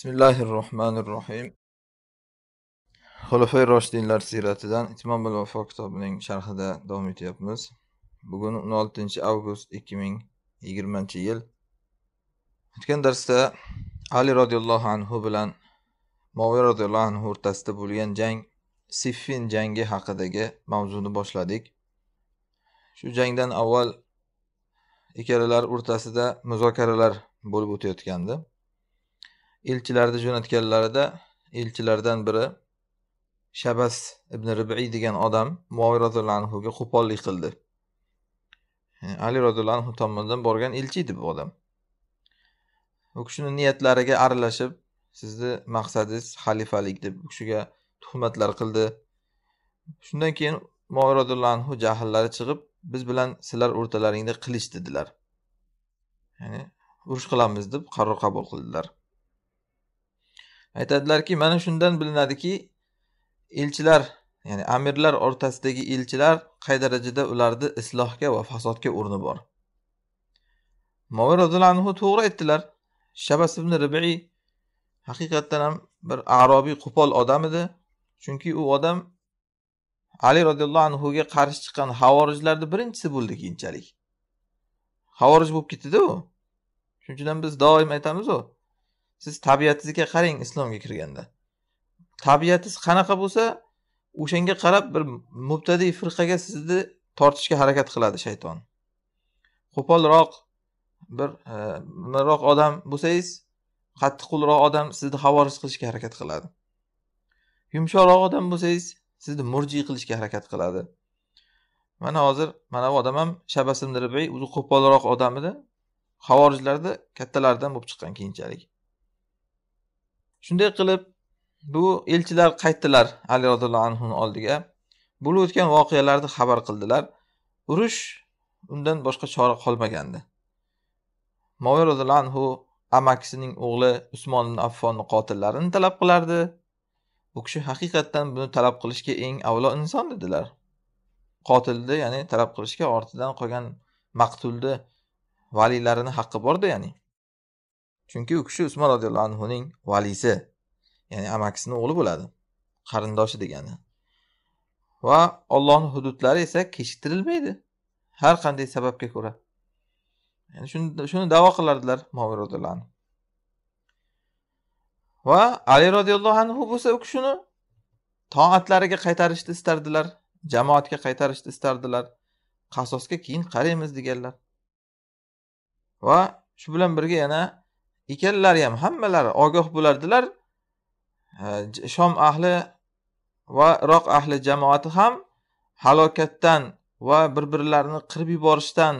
Bismillahirrohmanirrohim. xulafay Roshidinlar siratidan Itmom bil Vafo kitobining sharhida davom etyapmiz. Bugun 16 avgust 2020-yil. O'tgan darsda Ali roziyallohu anhu bilan moviy roziyallohu anhu o'rtasida bo'lgan jang Siffin jangi haqidagi mavzuni boshladik. Shu jangdan avval ikkalalar o'rtasida muzokaralar bo'lib o'tayotgandi. elchilarni jo'natganlarida elchilardan biri shabas ibn ribiy degan odam muoviy roziyallohu anhuga qo'pollik qildi ali roziyallohu anhu tomonidan borgan elchi edi bu odam u kishini niyatlariga aralashib sizni maqsadingiz xalifalik deb u kishiga tuhmatlar qildi shundan keyin muoviy roziyallohu anhu jahllari chiqib biz bilan sizlar o'rtalaringda qilich dedilar ya'ni urush qilamiz deb qaror qabul qildilar aytadilarki mana shundan bilinadiki elchilar ya'ni amirlar o'rtasidagi elchilar qay darajada ularni islohga va fasodga o'rni bor moviy roziyallohu anhu to'g'ri aytdilar shabas ibn ribiy haqiqatdan ham bir arobiy qo'pol odam edi chunki u odam ali roziyallohu anhuga qarshi chiqqan havorijlarni birinchisi bo'ldi keyinchalik havorij bo'lib ketdida u shuning uchun ham biz doim aytamizu siz tabiatingizga qarang islomga kirganda tabiatingiz qanaqa bo'lsa o'shanga qarab bir mubtadiy firqaga sizni tortishga harakat qiladi shayton qo'polroq bir e, nimaroq odam bo'lsangiz qattiqqo'lroq odam sizni havoriz qilishga harakat qiladi yumshoqroq odam bo'lsangiz sizni murjiy qilishga harakat qiladi mana hozir mana bu odam ham shabasim o'zi qo'polroq odam edi havorijlarni kattalardan bo'lib chiqqan keyinchalik shunday qilib bu elchilar qaytdilar ali roziyallohu anhuni oldiga bo'lib o'tgan voqealarni xabar qildilar urush undan boshqa chora qolmagandi moviy roziyallohu anhu amakisining o'g'li usmon ibn affonni qotillarini talab qilardi u kishi haqiqatdan buni talab qilishga eng avlo inson dedilar qotilni ya'ni talab qilishga ortidan qolgan maqtulni valiylarini haqqi borda ya'ni chunki u kishi usmon roziyallohu anhuning valisi ya'ni amakisini o'g'li bo'ladi qarindoshi degani va ollohni hududlari esa kechiktirilmaydi har qanday sababga ko'ra ya'ni shuni davo qilardilar moviy roziyallohu anhu va ali roziyallohu anhu bo'lsa u kishini toatlariga qaytarishni istardilar jamoatga qaytarishni istardilar qasosga keyin qaraymiz deganlar va shu bilan birga yana ekanlari ham hammalari ogoh bo'lardilar shom ahli va iroq ahli jamoati ham halokatdan va bir birlarini qirib yuborishdan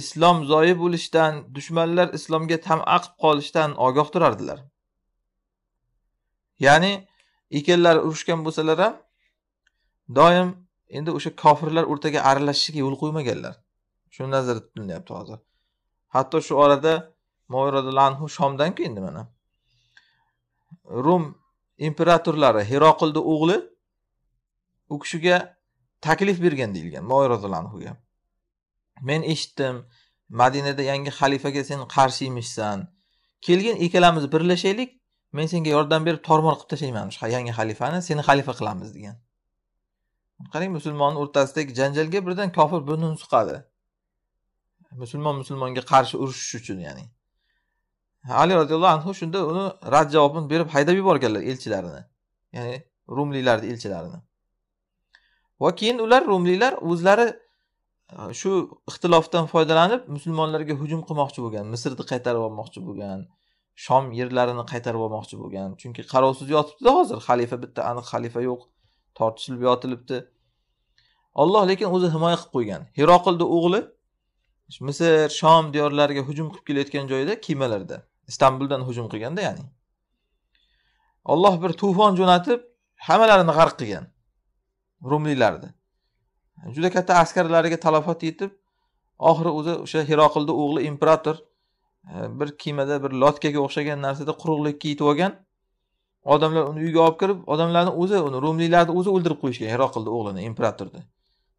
islom zoyi bo'lishdan dushmanlar islomga tama qilib qolishdan ogoh turardilar ya'ni ekanlari urushgan bo'lsalar ham doim endi o'sha kofirlar o'rtaga aralashishiga yo'l qo'ymaganlar shu nazarda tutilyapti hozir hatto shu orada anhu shomdan keyin mana rum imperatorlari heroqilni o'g'li u kishiga taklif bergan deyilgan anhuga men eshitdim madinada yangi xalifaga sen qarshi emishsan kelgin ikkalamiz birlashaylik men senga yordam berib tormor qilib tashlayman yangi xalifani seni xalifa qilamiz degan qarang musulmonni o'rtasidagi janjalga birdan kofir burnini suqadi musulmon musulmonga qarshi urushish uchun ya'ni ali roziyallohu anhu shunda uni rad javobini berib haydab yuborganlar elchilarini ya'ni rumliklarni elchilarini va keyin ular rumliklar o'zlari e, shu ixtilofdan foydalanib musulmonlarga hujum qilmoqchi bo'lgan misrni qaytarib olmoqchi bo'lgan shom yerlarini qaytarib olmoqchi bo'lgan chunki qarovsiz yotibdida hozir xalifa bitta aniq xalifa yo'q tortishilib yotilibdi olloh lekin o'zi himoya qilib qo'ygan heroqilni o'g'li misr shom diyorlariga hujum qilib kelayotgan joyida kemalarda istanbuldan hujum qilganda ya'ni olloh bir to'fon jo'natib hammalarini g'arq qilgan rumliklarni juda katta askarlariga talofot yetib oxiri o'zi o'sha heroqilni o'g'li imperator e, bir kemada bir lotkaga o'xshagan narsada quruqlikka yetib olgan odamlar uni uyiga olib kirib odamlarni o'zi uni rumliklarni o'zi o'ldirib qo'yishgan heroqilni o'g'lini imperatorni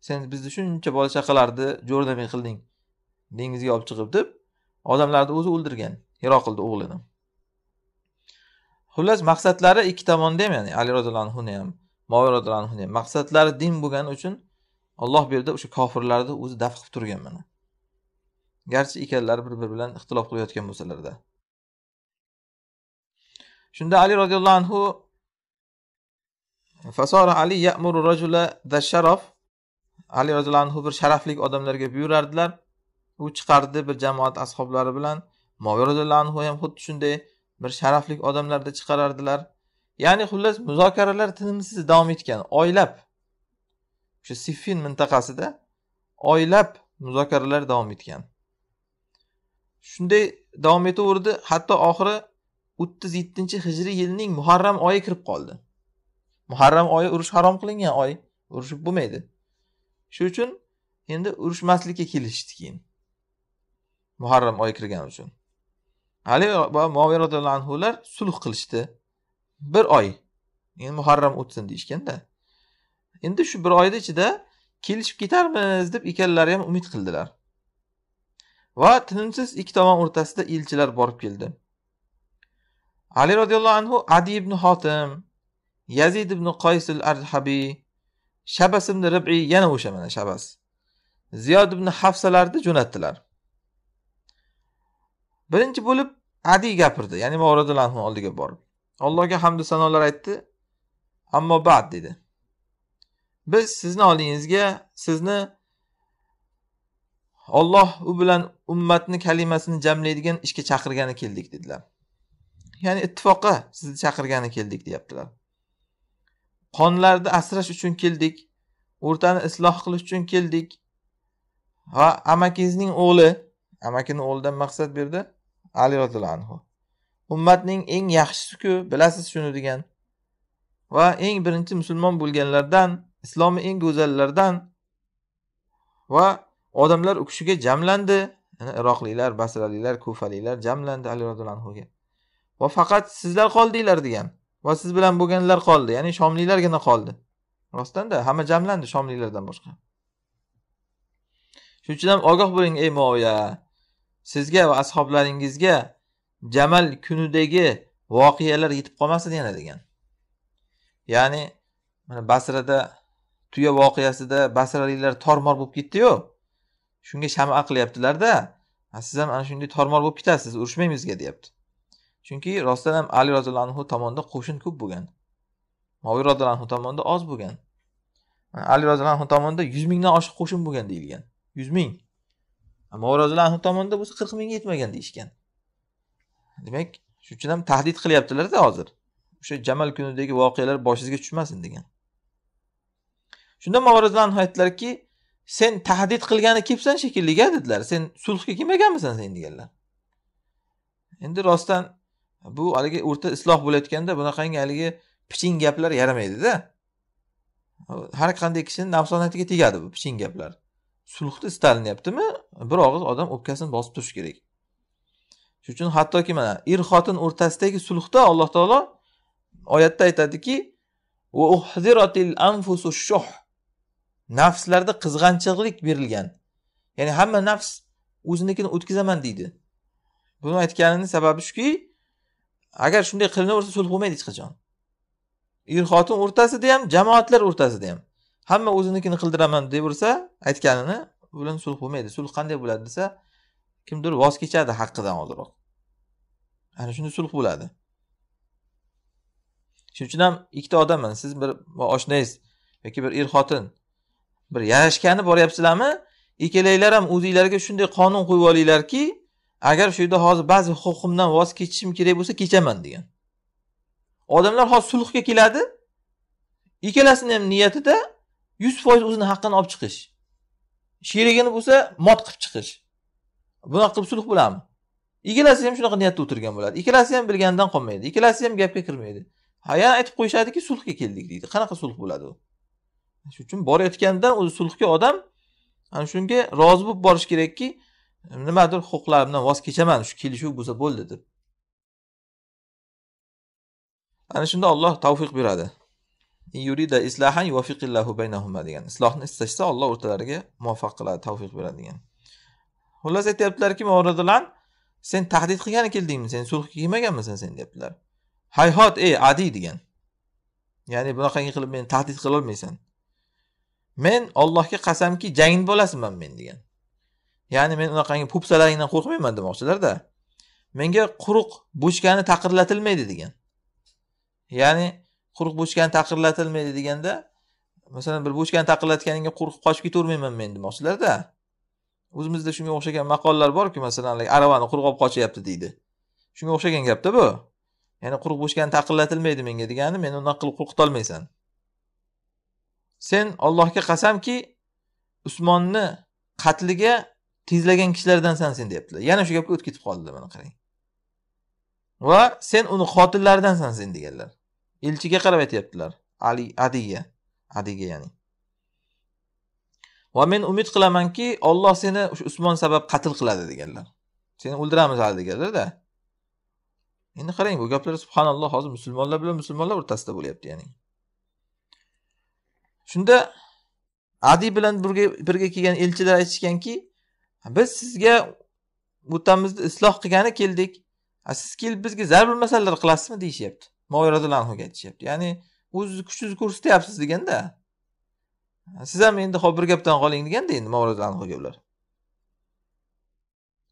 sen bizni shuncha bola chaqalarni jo'rnabin qilding dengizga olib chiqib deb odamlarni o'zi o'ldirgan iro qildi o'g'lini xullas maqsadlari ikki tomonda ham ya'ni ali roziyallohu anhuni ham moviy roziyallohu anhuni ham maqsadlari din bo'lgani uchun alloh bu yerda o'sha kofirlarni o'zi daf qilib turgan mana garchi ikkalalari bir biri bilan ixtilof qilayotgan bo'lsalarda shunda ali roziyallohu anhu fasora ali ya'muru rajula da sharof ali roziyallohu anhu bir sharaflik odamlarga buyurardilar u chiqardi bir jamoat ashoblari bilan moviy roziyallohu anhu ham xuddi shunday bir sharafli odamlarda chiqarardilar ya'ni xullas muzokaralar tinimsiz davom etgan oylab o'sha siffin mintaqasida oylab muzokaralar davom etgan shunday davom etaverdi hatto oxiri o'ttiz yettinchi hijriy yilning muharram oyi kirib qoldi muharram oyi urush harom qilingan oy urushib bo'lmaydi shu uchun endi urushmaslikka kelishishdi keyin muharram oyi kirgani uchun ali va moviy roziyallohu anhular sulh qilishdi bir oy endi muharram o'tsin deyishganda endi shu bir oyni ichida kelishib ketarmiz deb ikkalari ham umid qildilar va tinimsiz ikki tomon o'rtasida elchilar borib keldi ali roziyallohu anhu adi ibn hotim yazid ibn al arhabiy shabas ibn ribiy yana o'sha mana shabas ziyod ibn hafsalarni jo'natdilar birinchi bo'lib adi gapirdi ya'ni imom roziyallohu anhu oldiga borib allohga hamdu sanolar aytdi ammo bad dedi biz sizni oldingizga sizni olloh u bilan ummatni kalimasini jamlaydigan ishga chaqirgani keldik dedilar ya'ni ittifoqqa sizni chaqirgani keldik deyaptilar qonlarni asrash uchun keldik o'rtani isloh qilish uchun keldik va amakingizning o'g'li amakini o'g'lidan maqsad bu yerda ali roziyallohu anhu ummatning eng yaxshisiku bilasiz shuni degan va eng birinchi musulmon bo'lganlardan islomi eng go'zallardan va odamlar u kishiga jamlandi yani iroqliklar basraliklar kufaliklar jamlandi ali roziyallohu anhuga va faqat sizlar qoldinglar degan va siz bilan bo'lganlar qoldi ya'ni shomliklargina qoldi rostdanda hamma jamlandi shomliklardan boshqa shuning uchun ham ogoh bo'ling ey muoviya sizga va ashoblaringizga jamal kunidagi voqealar yetib qolmasin yana degan ya'ni mana basrada tuya voqeasida basraliklar tormor bo'lib ketdiyu shunga shama qilyaptilarda siz ham ana shunday tormor bo'lib ketasiz urushmaymiz deyapti chunki rostdan ham ali roziyallohu anhu tomonida qo'shin ko'p bo'lgan moviy roziyallohu anhu tomonida oz bo'lgan ali roziyallohu anhu tomonida yuz mingdan oshiq qo'shin bo'lgan deyilgan yuz ming ammo roziyallohu anhu tomonida bo'lsa qirq mingga yetmagan deyishgan demak shuning uchun ham tahdid qilyaptilarda hozir o'sha jamal kunidagi voqealar boshingizga tushmasin degan shunda anhu aytdilarki sen tahdid qilgani kelibsan shekilliga dedilar sen sulhga kelmaganmisan sen deganlar endi rostdan bu haligi o'rta isloh bo'layotganda bunaqangi haligi piching gaplar yaramaydida har qanday kishini nafsoniyatiga tegadi bu piching gaplar sulhda istalinyaptimi bir og'iz odam o'pkasini bosib turishi kerak shuning uchun hattoki mana er xotin o'rtasidagi sulhda alloh taolo oyatda aytadiki nafslarda qizg'anchiqlik berilgan ya'ni hamma nafs o'zinikini o'tkazaman deydi buni aytganini sababi shuki agar shunday qilinaversa sulh bo'lmaydi hech qachon er xotin o'rtasida ham jamoatlar o'rtasida ham hamma o'zinikini qildiraman deyversa aytganini bilan sulh bo'lmaydi sulh qanday bo'ladi desa kimdir voz kechadi haqqidan oldinroq ana shunda sulh bo'ladi shuning uchun ham ikkita odamman siz bir oshnangiz yoki bir er xotin bir yarashgani boryapsizlarmi ikkalanglar ham o'zinglarga shunday qonun qo'yib olinglarki agar shu yerda hozir ba'zi huquqimdan voz kechishim kerak bo'lsa kechaman degan odamlar hozir sulhga keladi ikkalasini ham niyatida yuz foiz o'zini haqqini olib chiqish sherigini bo'lsa mot qilib chiqish bunaqa qilib sulh bo'ladimi ikkalasi ham shunaqa niyatda o'tirgan bo'ladi ikkalasi ham bilganidan qolmaydi ikkalasi ham gapga kirmaydi ha yana aytib qo'yishadiki sulhga keldik deydi qanaqa sulh bo'ladi u shuning uchun borayotgandan o'zi sulhga odam ana shunga rozi bo'lib borishi kerakki nimadir huquqlarimdan voz kechaman shu kelishuv bo'lsa bo'ldi deb ana shunda olloh tavfiq beradi yurida islahan yuvafiqillahu baynahuma degan islohni istashsa Alloh o'rtalariga muvaffaq qiladi tavfiq beradi degan xullas aytyaptilarki mavridilan sen tahdid qilgani keldingmi sen sulh kiymaganmisan sen deyaptilar hayhot ey adiy degan ya'ni bunaqangi qilib meni tahdid qilolmaysan men ollohga qasamki jangni bolasiman men degan ya'ni men unaqangi pupsalaringdan qo'rqmayman demoqchilarda menga quruq bochkani taqirlatilmaydi degan ya'ni quruq bochkani taqirlatilmaydi deganda masalan bir bochkani taqirlatganingga qo'rqib qochib ketavermayman men demoqchilarda o'zimizda shunga o'xshagan maqollar borku masalan aravani quruq olib qochyapti deydi shunga o'xshagan gapda bu ya'ni quruq bochkani taqillatilmaydi menga degani meni unaqa qilib qo'rqitolmaysan sen allohga qasamki usmonni qatliga tezlagan kishilardansan sen deyaptilar yana shu gapga o'tib ketib qoldilar mana qarang va sen uni qotillaridansan sen deganlar elchiga qarab aytyaptilar ali adiga adiga ya'ni va men umid qilamanki olloh seni o'sha usmon sabab qatl qiladi deganlar seni o'ldiramiz hali deganlarda endi qarang bu gaplar subhanalloh hozir musulmonlar bilan musulmonlar o'rtasida bo'lyapti ya'ni shunda adi bilan birga birga kelgan elchilar aytishganki biz sizga o'tamizni isloh qilgani keldik siz kelib bizga zarbil masallar qilasizmi deyishyapti moy roziyallohu aytishyapti ya'ni o'zizni kuchingizni ko'rsatyapsiz deganda siz ham endi hop bir gapdan qoling deganda endi moy roziyallohuga ular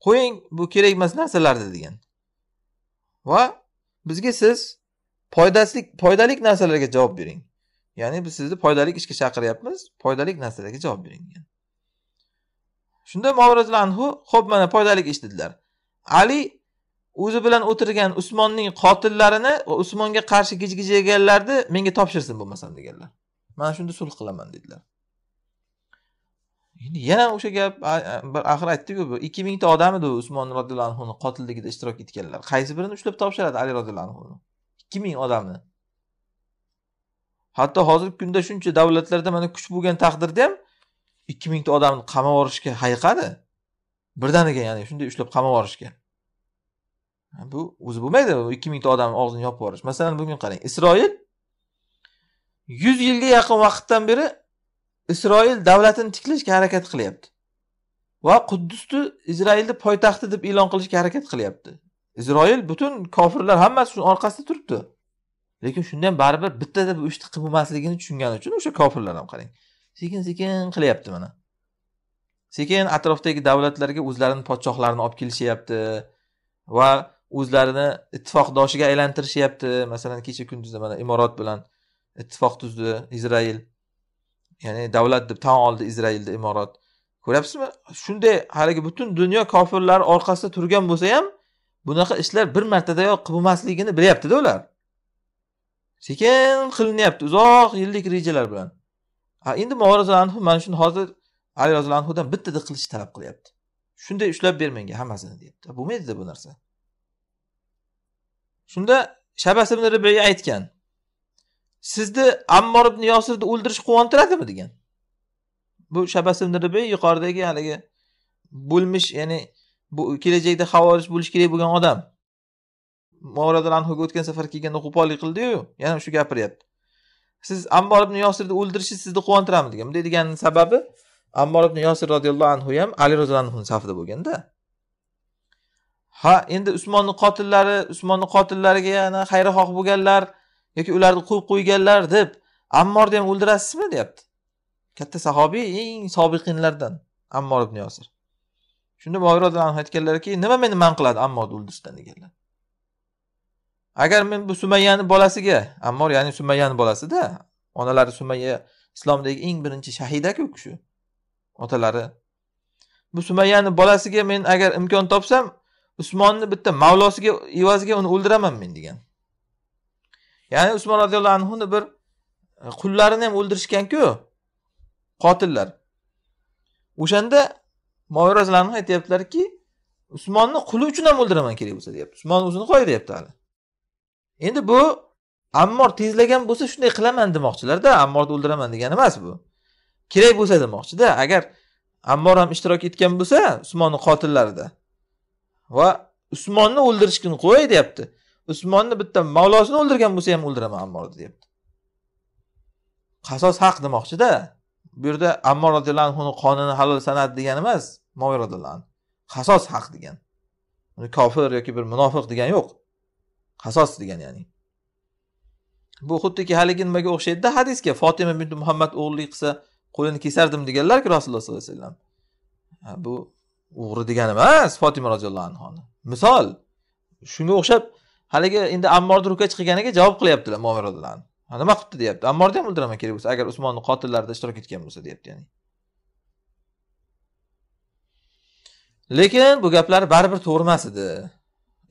qo'ying bu kerak emas narsalarni degan va bizga siz foydasilik foydali narsalarga javob bering ya'ni biz sizni foydali ishga chaqiryapmiz foydali narsalarga javob bering degan shunda moy roziyallohu anhu mana foydali ish dedilar ali o'zi bilan o'tirgan usmonning qotillarini va usmonga qarshi gijgijlaganlarni menga topshirsin bo'lmasam deganlar mana shunda sulh qilaman dedilar endi yana o'sha gap bir axir aytdiku ikki mingta odam edi usmon roziyallohu anhuni qotilligida ishtirok etganlar qaysi birini ushlab topshiradi ali roziyallohu anhuni ikki ming odamni hatto hozirgi kunda shuncha davlatlarda mana kuch bo'lgan taqdirda ham ikki mingta odamni qamab yuborishga hayiqadi birdaniga ya'ni shunday ushlab qamab yuborishga bu o'zi bo'lmaydi ikki mingta odamni og'zini yopib yuborish masalan bugun qarang isroil yuz yilga yaqin vaqtdan beri isroil davlatini tiklashga harakat qilyapti va quddusni izroilni poytaxti deb e'lon qilishga harakat qilyapti isroil butun kofirlar hammasi shuni orqasida turibdi lekin shunda ham baribir bittada bu ishni qilib bo'lmasligini tushungani uchun o'sha kofirlar ham qarang sekin sekin qilyapti mana sekin atrofdagi davlatlarga o'zlarini podshohlarini olib kelishyapti va o'zlarini ittifoqdoshiga aylantirishyapti masalan kecha kunduzi mana imorat bilan ittifoq tuzdi izrail ya'ni davlat deb tan oldi izroilni imorat ko'ryapsizmi shunday haligi butun dunyo kofirlari orqasida turgan bo'lsa ham bunaqa ishlar bir martadayoq qilib bo'lmasligini bilyaptida ular sekin qilinyapti uzoq yillik rejalar bilan a endi anhu mana shuni hozir ali roziyallohu anhudan bittada qilishni talab qilyapti shunday ushlab ber menga hammasini deyapti bo'lmaydida bu narsa shunda shabas ibn ribiya aytgan sizni ammor ibn yosirni o'ldirish quvontiradimi degan bu shabas ibn ribiy yuqoridagi haligi bo'lmish ya'ni bu kelajakda havorij bo'lishi kerak bo'lgan odam anhuga o'tgan safar kelganda qo'pollik qildiyu yana shu gapiryapti siz ammor ibn yosirni o'ldirishi sizni quvontiradimi degan bunday deganini sababi ammor ibn yosir roziyallohu anhu ham ali roziyallohu anhuni safida bo'lganda ha endi usmonni qotillari usmonni qotillariga yana xayrixoh bo'lganlar yoki ularni quvib qo'yganlar deb ammorni ham o'ldirasizmi deyapti katta sahobiy eng sobiqinlardan ammor ibn yosir shunda boy aytganlarki nima meni man qiladi ammorni o'ldirishdan deganlar agar men bu sumayyani bolasiga ammor ya'ni sumayyani bolasida onalari sumayya islomdagi eng birinchi shahidaku kishi otalari bu sumayyani bolasiga men agar imkon topsam usmonni bitta mavlosiga evaziga uni o'ldiraman men degan ya'ni usmon roziyallohu anhuni bir e, qullarini ham o'ldirishganku qotillar o'shanda moviy roziyallohu anhu aytyaptilarki usmonni quli uchun ham o'ldiraman kerak bo'lsa deyapti usmon o'zini qo'y deyapti hali endi bu ammor tezlagan bo'lsa shunday qilaman demoqchilarda ammorni o'ldiraman degani emas bu kerak bo'lsa demoqchida agar ammor ham ishtirok etgan bo'lsa usmonni qotillarida va usmonni o'ldirishgin qo'y deyapti usmonni bitta mavlosini o'ldirgan bo'lsa ham o'ldiraman ammorni deyapti qasos haq demoqchida bu yerda ammor roziyallohu anhuni qonini halol sanadi degani emas moviy roziyallohu anhu qasos haq degan uni kofir yoki bir munofiq degani yo'q qasos degan ya'ni bu xuddiki haligi nimaga o'xshaydida hadisga fotima binti muhammad o'g'illik qilsa qo'lini kesardim deganlarku rasululloh sollallohu alayhi vasallam bu o'g'ri degani emas fotima roziyallohu anhoni misol shunga o'xshab haligi endi ammorni ruka chiqganiga javob qilyaptilar mo'min roziyallohu nima qilibdi deyapti ammorni ham o'ldiraman kerak bo'lsa agar usmonni qotillarida ishtirok etgan bo'lsa deyapti ya'ni lekin bu gaplar baribir to'g'ri emas edi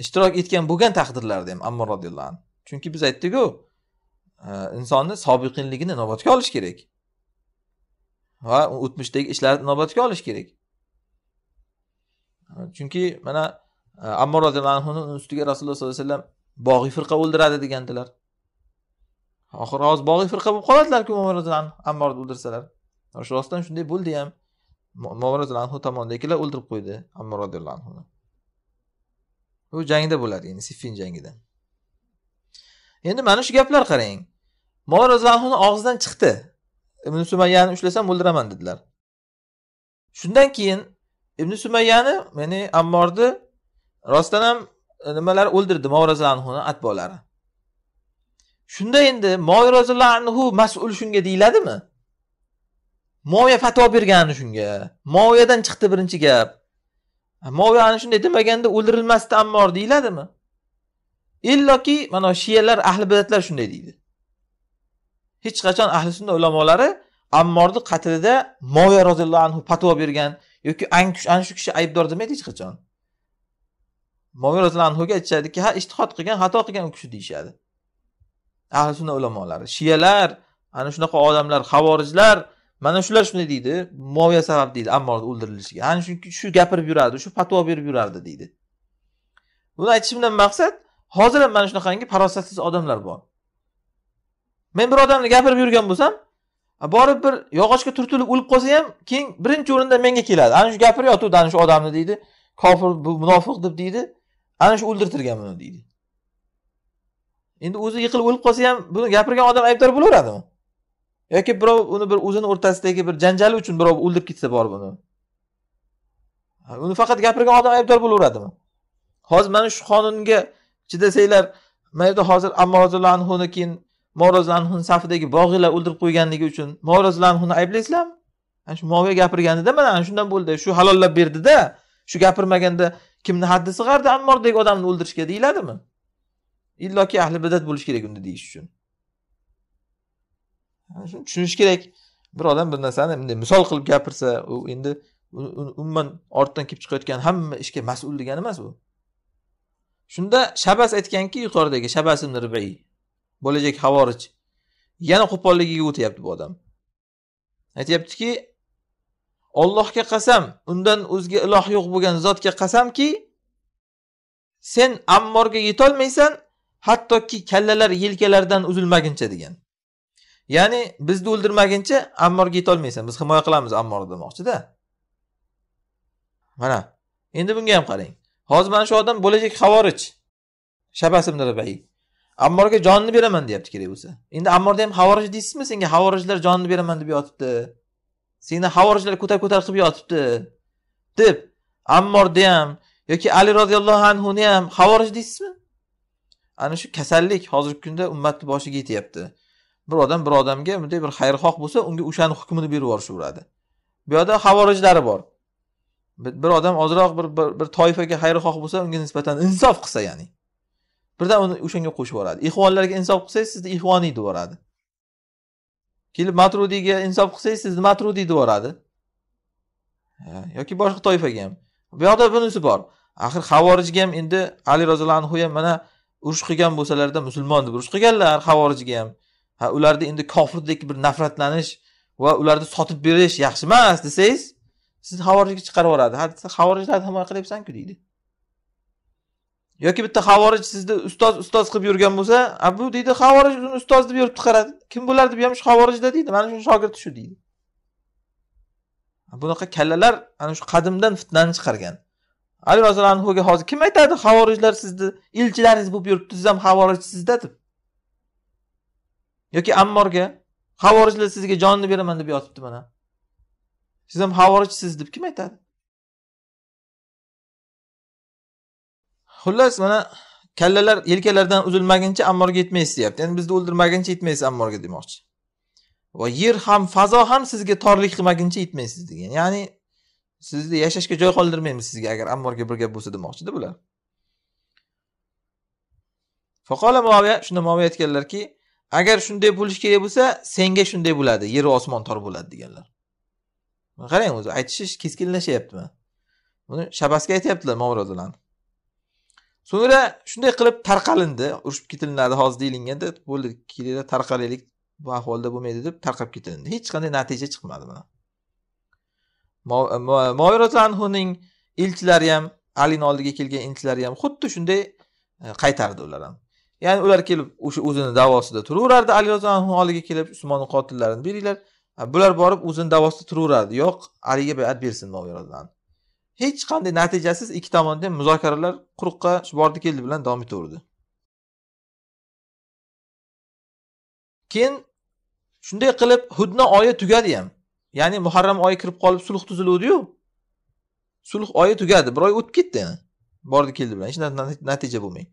ishtirok etgan bo'lgan taqdirlarda ham ammor roziyallohu anhu chunki biz aytdikku e, insonni sobiqinligini inobatga olish kerak va o'tmishdagi ishlarni inobatga olish kerak chunki mana e, ammor roziyallohu anhuni ustiga rasululloh sollallohu alayhi vasallam bog'iy firqa o'ldiradi degandilar oxiri hozir bog'iy firqa bo'lib qoladilarku ammorni o'ldirsalar shu rostdan shunday bo'ldi ham muomar anhu tomonidagilar o'ldirib qo'ydi ammor roziyallohu anhuni u jangda bo'ladi endi siffin jangida endi mana shu gaplar qarang muomar roziyallohu og'zidan chiqdi ibn sumayyani ushlasam o'ldiraman dedilar shundan keyin ibn sumayyani ya'ni ammorni rostdan ham e, nimalar o'ldirdi moviy roziyallohu atbolari shunda endi moviy roziyallohu anhu mas'ul shunga deyiladimi moviya fatvo bergani shunga moviyadan chiqdi birinchi gap moviya ana shunday demaganda o'ldirilmasdi ammor deyiladimi illoki mana shiyalar ahli bidatlar shunday deydi hech qachon ahli sunna ulamolari ammorni qatlida moviya roziyallohu anhu fatvo bergan yoki ana shu kishi aybdor demaydi hech qachon moviy roziyallohu anhuga aytishadiki ha ishtihod qilgan xato qilgan u kishi deyishadi ahli sunna ulamolari shiyalar ana shunaqa odamlar havorijlar mana shular shunday deydi moviya sabab deydi ammor o'ldirilishiga ana chunki shu gapirib yurardi shu fatvo berib yurardi deydi buni aytishimdan maqsad hozir ham mana shunaqangi farosatsiz odamlar bor men bir odamni gapirib yurgan bo'lsam borib bir yog'ochga turtilib o'lib qolsa ham keyin birinchi o'rinda menga keladi ana shu gapiryotgandi ana shu odamni deydi kofir bu munofiq deb deydi ana shu o'ldirtirgan buni deydi endi o'zi yiqilib o'lib qolsa ham buni gapirgan odam aybdor bo'laveradimi yoki birov uni bir o'zini o'rtasidagi bir janjali uchun birov o'ldirib ketsa borib uni uni faqat gapirgan odam aybdor bo'laveradimi hozir mana shu qonunga chidasanglar mana yerda hozir ammo anhuni keyin morozlanhuni safidagi bog'iylar o'ldirib qo'yganligi uchun morozlanhuni ayblaysizlarmi ana shu moviya gapirganida mana ana shundan bo'ldi shu halollab berdida shu gapirmaganda kimni haddi sig'ardi ammordagi odamni o'ldirishga deyiladimi illoki ahli bidat bo'lishi kerak unda deyish uchun shuni tushunish kerak bir odam bir narsani bunday misol qilib gapirsa u endi umuman ortdan kelib chiqayotgan hamma ishga mas'ul degani emas u shunda shabas aytganki yuqoridagi shabas ibn ribiy bo'lajak havorij yana qo'polligiga o'tyapti bu odam aytyaptiki ollohga qasam undan o'zga iloh yo'q bo'lgan zotga qasamki sen ammorga yetolmaysan hattoki kallalar yelkalaridan uzilmaguncha degan ya'ni bizni o'ldirmaguncha ammorga yetolmaysan biz himoya qilamiz ammorni demoqchida mana endi bunga ham qarang hozir mana shu odam bo'lajak havorij shabasim rabai ammorga jonni beraman deyapti kerak bo'lsa endi ammorda ham havorij deysizmi senga havorijlar jonni beraman deb yotibdi seni havorijlar ko'tar ko'tar qilib yotibdi deb ammorni ham yoki ali roziyallohu anhuni ham havorij deysizmi ana shu kasallik hozirgi kunda ummatni boshiga yetyapti bir odam bir odamga bunday bir xayrixoh bo'lsa unga o'shani hukmini berib yuborishaveradi bu yoqda havorijlari bor bir odam ozroq bir bir, bir toifaga xayrixoh bo'lsa unga nisbatan insof qilsa ya'ni birdan uni o'shanga qo'shib yuboradi ixvonlarga insof qilsangiz sizni ixvoniy deb yuboradi kelib matrudiyga insof qilsangiz sizni matrudiy deb yuboradi yoki boshqa toifaga ham bu yoqda bunisi bor axir havorijga ham endi ali roziyallohu anhu ham mana urush qilgan bo'lsalarda musulmon deb urush qilganlar havorijga ham ha ularda endi kofirdek bir nafratlanish va ularni sotib berish yaxshi emas desangiz sizni havorijga chiqarib yuboradi ha desa havorijlarni himoya qilyapsanku deydi yoki bitta havorij sizni ustoz ustoz qilib yurgan bo'lsa a bu deydi havorij uni ustoz deb yuribdi qaradi kim bo'lardi deb ham shu havorijda deydi mana shuni shogirdi shu deydi bunaqa kallalar ana shu qadimdan fitnani chiqargan ali roziyallohu anhuga hozir kim aytadi havorijlar sizni elchilaringiz bo'lib yuribdi siz ham havorijsizda deb yoki ammorga havorijlar sizga jonni beraman deb yotibdi mana siz ham havorijsiz deb kim aytadi xullas mana kallalar yelkalaridan uzilmaguncha ammorga yetmaysiz deyapti ya'ni bizni o'ldirmaguncha yetmaysiz ammorga demoqchi va yer ham fazo ham sizga torlik qilmaguncha yetmaysiz degan ya'ni sizni yashashga joy qoldirmaymiz sizga agar ammorga bir gap bo'lsa demoqchida bular faqola muoviya shunda muoviya aytganlarki agar shunday bo'lishi kerak bo'lsa senga shunday bo'ladi yer osmon tor bo'ladi deganlar qarang o'zi aytishish keskinlashyapti buni shabasga aytyaptilar movirodalarni so'ngra shunday qilib tarqalindi urushib ketilinadi hozir deyilganda bo'ldi kelinglar tarqalaylik bu ahvolda bo'lmaydi deb tarqab ketilindi hech qanday natija chiqmadi mana moirat elchilari ham alini oldiga kelgan elchilari ham xuddi shunday e, qaytardi ular ham ya'ni ular kelib o'sha o'zini davosida turaverardi ali anhu oldiga kelib usmonni qotillarini beringlar e, bular borib o'zini davosida turaverardi yo'q aliga bayat bersin moirat hech qanday natijasiz ikki tomonda ham muzokaralar quruqqa shu bordi keldi bilan davom etaverdi keyin shunday qilib hudna oyi tugadi ham ya'ni muharram oyi kirib qolib sulh tuziluvdiyu sulh oyi tugadi bir oy o'tib ketdi bordi keldi bilan hech natija bo'lmay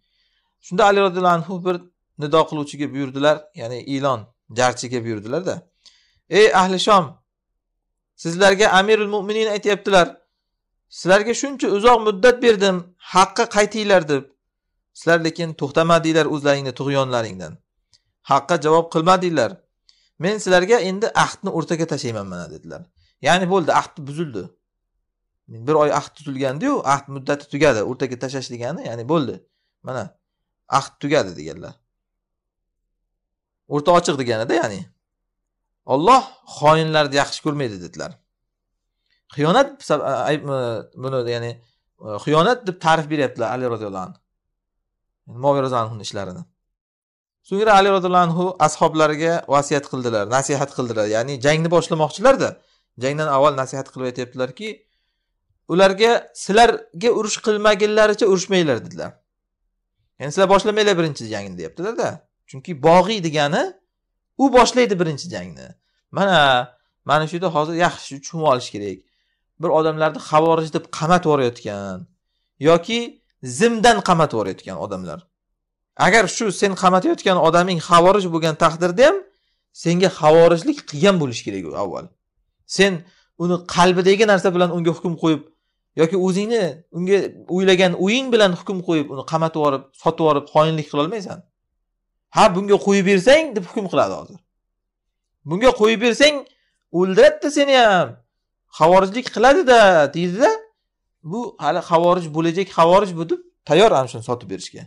shunda ali roziyallohu anhu bir nido qiluvchiga buyurdilar ya'ni ilon jarchiga buyurdilarda ey ahli shom sizlarga amirul mo'minin aytyaptilar sizlarga shuncha uzoq muddat berdim haqqa qaytinglar deb sizlar lekin to'xtamadinglar o'zlaringni tug'yonlaringdan haqqa javob qilmadinglar men sizlarga endi ahdni o'rtaga tashlayman mana dedilar ya'ni bo'ldi ahd buzildi bir oy ahd tuzilgandiyu ahd muddati tugadi o'rtaga tashlash degani ya'ni bo'ldi mana ahd tugadi deganlar o'rta ochiq deganida ya'ni olloh xoinlarni yaxshi ko'rmaydi dedilar xiyonat buni ya'ni e, xiyonat deb ta'rif beryaptilar ali roziyallohu anhu moviy roziyallohu anhuni ishlarini so'ngra ali roziyallohu anhu ashoblariga vasiyat qildilar nasihat qildilar ya'ni jangni boshlamoqchilarda jangdan avval nasihat qilib aytyaptilarki ularga sizlarga urush qilmagunlaricha urushmanglar dedilar ya'ni sizlar boshlamanglar birinchi jangni deyaptilarda chunki bog'iy degani u boshlaydi birinchi jangni mana mana shu yerda hozir yaxshi tushunib olish kerak bir odamlarni havorij deb qamatib yuborayotgan yoki zimdan qamatib yuborayotgan odamlar agar shu sen qamatayotgan odaming havorij bo'lgan taqdirda ham senga havorijlik qilgan bo'lishi kerak u avval sen uni qalbidagi narsa bilan unga hukm qo'yib yoki o'zingni unga o'ylagan o'ying bilan hukm qo'yib uni qamatib yuborib sotib yuborib xoinlik qilolmaysan ha bunga qo'yib bersang deb hukm qiladi hozir bunga qo'yib bersang o'ldiradida seni ham havorijlik qiladida deydida bu hali havorij bo'lajak havorij bu deb tayyor ana shuni sotib berishga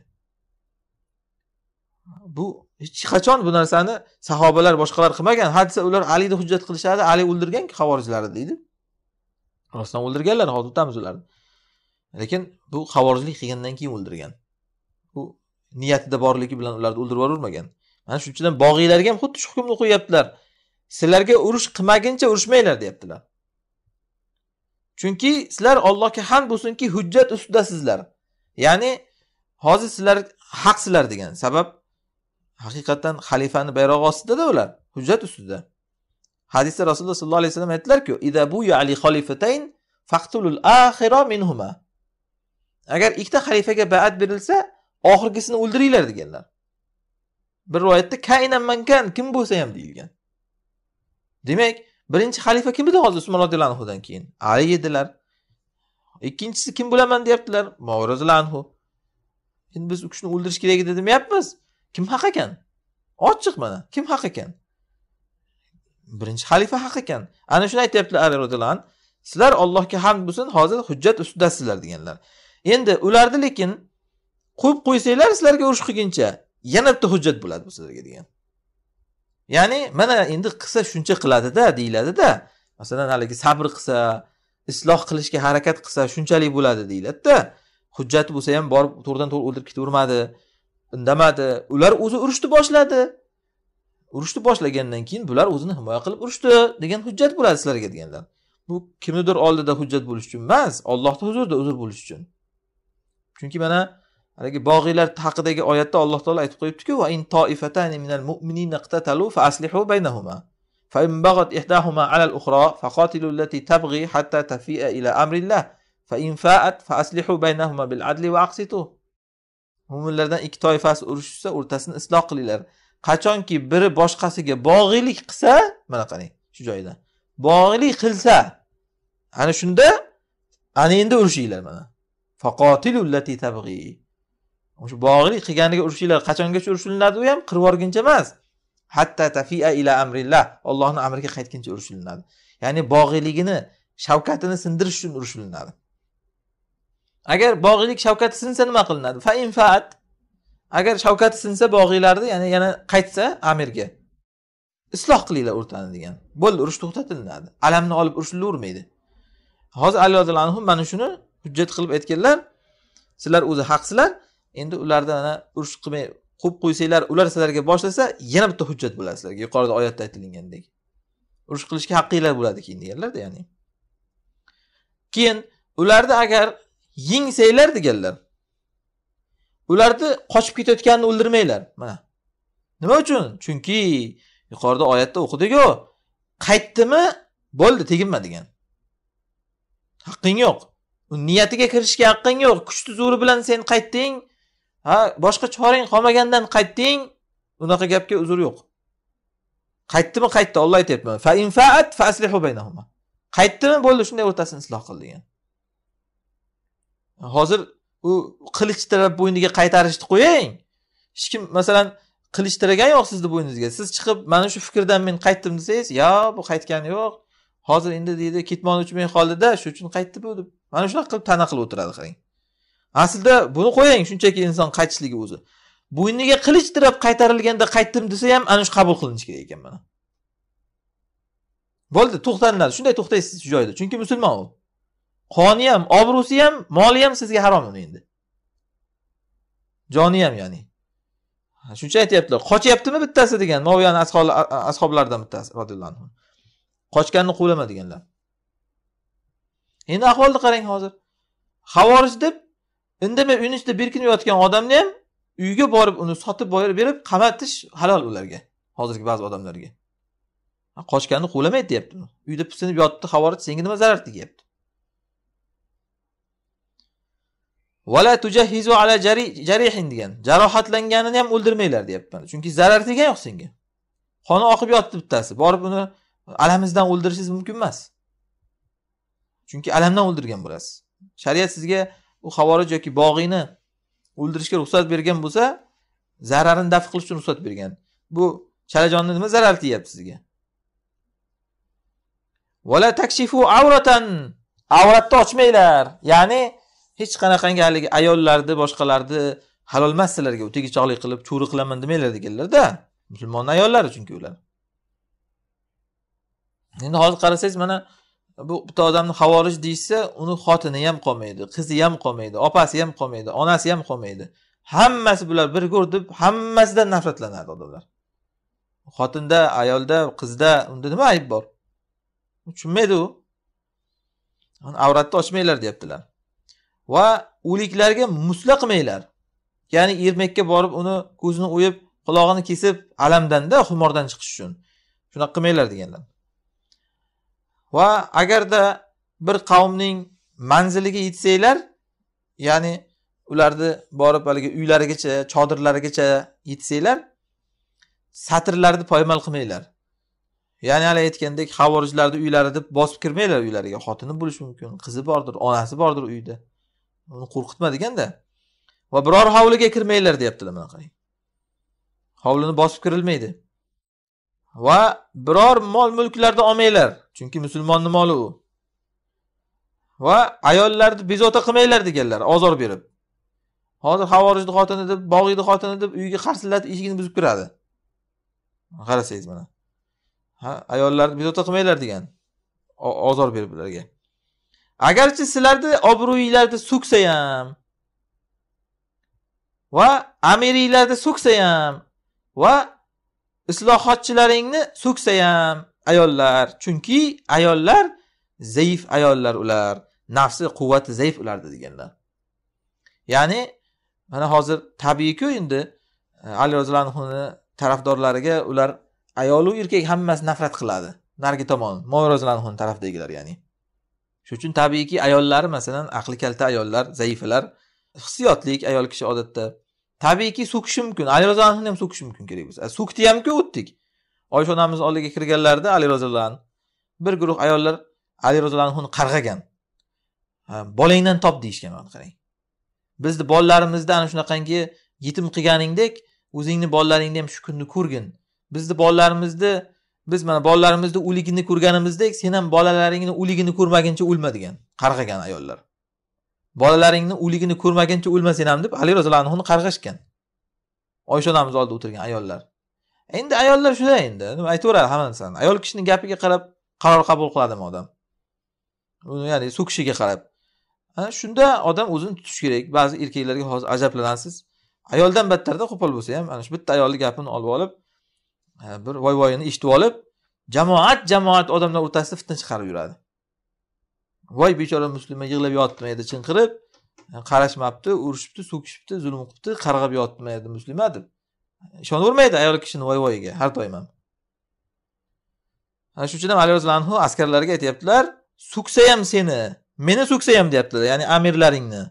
bu hech qachon bu narsani sahobalar boshqalar qilmagan ha desa ular alini hujjat qilishadi ali o'ldirgan havorijlarni deydi rostdan o'ldirganlar hozir o'tamiz ularni lekin bu havorijlik qilgandan keyin o'ldirgan u niyatida borligi bilan ularni o'ldirib yubormagan mana shuning uchun bog'iylarga ham xuddi shu hukmni o'qiyaptilar sizlarga urush qilmaguncha urushmanglar deyaptilar Chunki sizlar Allohga hamd bo'lsinki, hujjat ustidasizlar. Ya'ni hozir sizlar haqsizlar degan sabab haqiqatan xalifani bayrog'i ostida ular, hujjat ustida. Hadisda Rasululloh sollallohu alayhi vasallam aytdilarku ku ali faqtulul axiro minhuma." Agar ikkita xalifaga ba'at berilsa, oxirgisini o'ldiringlar deganlar. Bir rivoyatda kaynan kim bo'lsa ham deyilgan. Demak, birinchi xalifa kim edi hozir usmon roziyallohu anhudan keyin ali edilar ikkinchisi kim bo'laman deyaptilar movir roziyallohu anhu endi biz u kishini o'ldirish kerak edi demayapmiz kim haq ekan ochiq mana kim haq ekan birinchi xalifa haq ekan ana shuni aytyaptilar ali roziyallohu anhu sizlar allohga hamd bo'lsin hozir hujjat ustidasizlar deganlar endi ularni lekin qo'yib qo'ysanglar sizlarga urush qilguncha yana bitta hujjat bo'ladi bu sizlarga degan ya'ni mana endi qilsa shuncha qiladida deyiladida masalan haligi sabr qilsa isloh qilishga harakat qilsa shunchalik bo'ladi deyiladida hujjati bo'lsa ham borib to'g'ridan to'g'ri o'ldirib ketavermadi indamadi ular o'zi urushni boshladi urushni boshlagandan keyin bular o'zini himoya qilib urushdi degan hujjat bo'ladi sizlarga deganlar bu kimnidir oldida hujjat bo'lish uchun emas ollohni huzurida uzr bo'lish uchun chunki mana haligi bog'iylar haqidagi oyatda alloh taolo aytib qo'yibdiku va in toifatani minal mu'minina iqtatalu fa aslihu baynahuma fa in baghat ihdahuma ala al-ukhra fa qatilu allati tabghi hatta tafi'a ila amrillah fa in fa'at fa aslihu baynahuma bil adli va aqsitu mo'minlardan ikki toifasi urushsa o'rtasini isloh qilinglar qachonki biri boshqasiga bog'iylik qilsa mana qarang shu joyida bog'iylik qilsa ana shunda ana endi urushinglar mana faqotilu allati tabghi o'sha bog'lik qilganiga urushinglar qachongacha urushilinadi u ham qirib yuborguncha emas hatta tafia ila amrillah ollohni amriga qaytguncha urushilinadi ya'ni bog'iyligini shavkatini sindirish uchun urushilinadi agar bog'iylik shavkati sinsa nima qilinadi fa infaat agar shavkati sinsa bog'iylarni ya'ni yana qaytsa amirga isloh qilinglar o'rtani degan bo'ldi urush to'xtatilinadi alamni olib urushilavermaydi hozir ali roziyallohu anhu mana shuni hujjat qilib aytganlar sizlar o'zi haqsizlar endi ularni mana urush qilmay qo'yib qo'ysanglar ular sizlarga boshlasa yana bitta hujjat bo'ladi sizlarga yuqorida oyatda aytilgandek urush qilishga haqqinglar bo'ladi keyin deganlarda ya'ni keyin ularni agar yengsanglar deganlar ularni qochib ketayotganini o'ldirmanglar mana nima uchun chunki yuqorida oyatda o'qidiku qaytdimi bo'ldi teginma degan haqqing yo'q niyatiga kirishga haqqing yo'q kuchni zo'ri bilan sen qaytding ha boshqa choring qolmagandan qaytding unaqa gapga uzr yo'q qaytdimi qaytdi olloh aytyapti fa fa aslihu baynahuma qaytdimi bo'ldi shunday o'rtasini isloh qil degan hozir u qilich tirab bo'yniga qaytarishni qo'ying hech kim masalan qilich tiragani yo'q sizni bo'yningizga siz chiqib mana shu fikrdan men qaytdim desangiz yo bu qaytgani yo'q hozir endi deydi ketmon uchmay qoldida shuning uchun qaytdi bu deb mana shunaqa qilib tana qilib o'tiradi qarang aslida buni qo'ying shunchaki inson qaytishligi o'zi bo'yniga qilich tirab qaytarilganda qaytdim desa ham ana shu qabul qilinishi kerak ekan mana bo'ldi to'xtaniladi shunday to'xtaysiz shu joyda chunki musulmon u qoni ham obro'si ham moli ham sizga harom uni endi joni ham ya'ni shuncha aytyaptilar qochyaptimi bittasi degan moviyani ashoblaridan bittasi roziyallohu anhu qochganni quvlama deganlar endi ahvolni qarang hozir havorij deb indamay uyni ichida berkinib yotgan odamni ham uyga borib uni sotib berib qamatish halol ularga hozirgi ba'zi odamlarga qochganni quvlamay deyapti uyda pisinib yotibdi havorij senga nima zarar tegyapti ala jarihin degan jarohatlanganini ham o'ldirmanglar deyapti mana chunki zarar tegan yo'q senga qoni oqib yotibdi bittasi borib uni alamizdan o'ldirishingiz mumkin emas chunki alamdan o'ldirgan bo'lasiz shariat sizga u havorij yoki bog'iyni o'ldirishga ruxsat bergan bo'lsa zararini daf qilish uchun ruxsat bergan bu chalajonni nima zarari tegyapti sizga vala takshifu avratan avratni ochmanglar ya'ni hech qanaqangi haligi ayollarni boshqalarni halol emas sizlarga u tegichoqlik qilib cho'ri qilaman demanglar deganlarda musulmonni ayollari chunki ular endi hozir qarasangiz mana bu bitta odamni havorij deyishsa uni xotini ham qolmaydi qizi ham qolmaydi opasi ham qolmaydi onasi ham qolmaydi hammasi bular bir go'r deb hammasidan nafratlanadi odamlar xotinda ayolda qizda unda nima ayb bor tushunmaydi u avratni ochmanglar deyaptilar va o'liklarga musla qilmanglar ya'ni ermakka borib uni ko'zini o'yib qulog'ini kesib alamdanda xumordan chiqish uchun shunaqa qilmanglar deganlar va agarda bir qavmning manziliga yetsanglar ya'ni ularni borib haligi uylarigacha chodirlarigacha yetsanglar satrlarni poymal qilmanglar ya'ni hali aytgandek havorijlarni uylari deb bosib kirmanglar uylariga xotini bo'lishi mumkin qizi bordir onasi bordir uyda uni qo'rqitma deganda va biror hovliga kirmanglar deyaptilar mana qarang hovlini bosib kirilmaydi va biror mol mulklarni olmanglar chunki musulmonni moli u va ayollarni bezovta qilmanglar deganlar ozor berib hozir havorijni xotini deb bog'iyni xotini deb uyiga qarsillatib eshigini buzib kiradi qarasangiz mana ha ayollarni bezovta qilmanglar degan ozor berib ularga agarchi sizlarni obro'yinglarni so'ksa ham va amiringlarni so'ksa ham va islohotchilaringni so'ksayam ayollar chunki ayollar zaif ayollar ular nafsi quvvati zaif ularda deganlar ya'ni mana hozir tabiiyku endi eh, ali roziyallohu anhuni tarafdorlariga ular ayolu erkak hammasi nafrat qiladi narigi tomon moviy roziyallohu anhuni tarafdagilar ya'ni shuning uchun tabiiyki ayollari masalan aqli kalta ayollar zaifalar hissiyotlik ayol kishi odatda tabiiyki so'kishi mumkin ali roziyallohni ham so'kishi mumkin kerak bo'lsa e, so'kdi ham o'tdik oysha onamiz oldiga kirganlarida ali roziyallohu bir guruh ayollar ali anhuni qarg'agan e, bolangdan top deyishgan mana qarang bizni bolalarimizda ana shunaqangi yetim qilganingdek o'zingni bolalaringni ham shu kunni ko'rgin bizni bolalarimizni biz mana bolalarimizni o'ligini ko'rganimizdek sen ham bolalaringni o'ligini ko'rmaguncha o'lma degan qarg'agan ayollar bolalaringni o'ligini ko'rmaguncha o'lma sen ham deb ali roziyallohu anhuni qarg'ashgan oysha onamiz oldida o'tirgan ayollar endi ayollar shunday endi aytaveradi hamma narsani ayol kishini gapiga qarab qaror qabul qiladimi odam uni ya'ni so'kishiga qarab shunda odam o'zini tutish kerak ba'zi erkaklarga hozir ajablanasiz ayoldan battarda qo'pol bo'lsa ham ana shu bitta ayolni gapini olib olib bir voy voyini eshitib olib jamoat jamoat odamlar o'rtasida fitna chiqarib yuradi voy bechora muslima yig'lab yotibdi edi chinqirib e, qarashmabdi urishibdi so'kishibdi zulm qilibdi qarg'ab yotibdi edi muslima deb ishonavermaydi ayol kishini voy voyiga har doim ham ana shuning uchun ham ali roziyallohu anhu askarlarga aytyaptilar so'ksa ham seni meni so'ksa ham deyaptilar ya'ni amirlaringni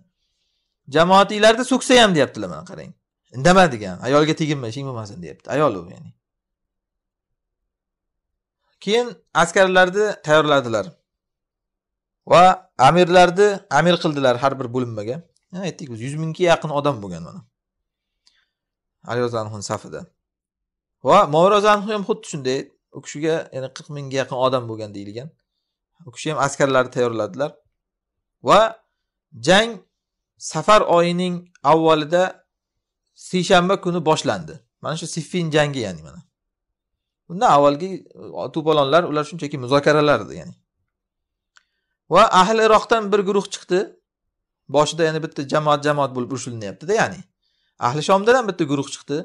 jamoatinglarni so'ksa ham deyaptilar mana qarang indama degan ayolga teginma ishing bo'lmasin deyapti ayol u ya'ni keyin askarlarni tayyorladilar va amirlarni amir qildilar har bir bo'linmaga aytdik biz yuz mingga yaqin odam bo'lgan mana ali roziyallohu safida va movir roziyallohu ham xuddi shunday u kishiga ya'ni qirq mingga yaqin odam bo'lgan deyilgan u kishi ham askarlarni tayyorladilar va jang safar oyining avvalida seshanba kuni boshlandi mana shu siffin jangi ya'ni mana bundan avvalgi e, to'polonlar ular shunchaki muzokaralar edi ya'ni va ahli iroqdan bir guruh chiqdi boshida yana bitta jamoat jamoat bo'lib urishilinyaptida ya'ni ahli shomdan ham bitta guruh chiqdi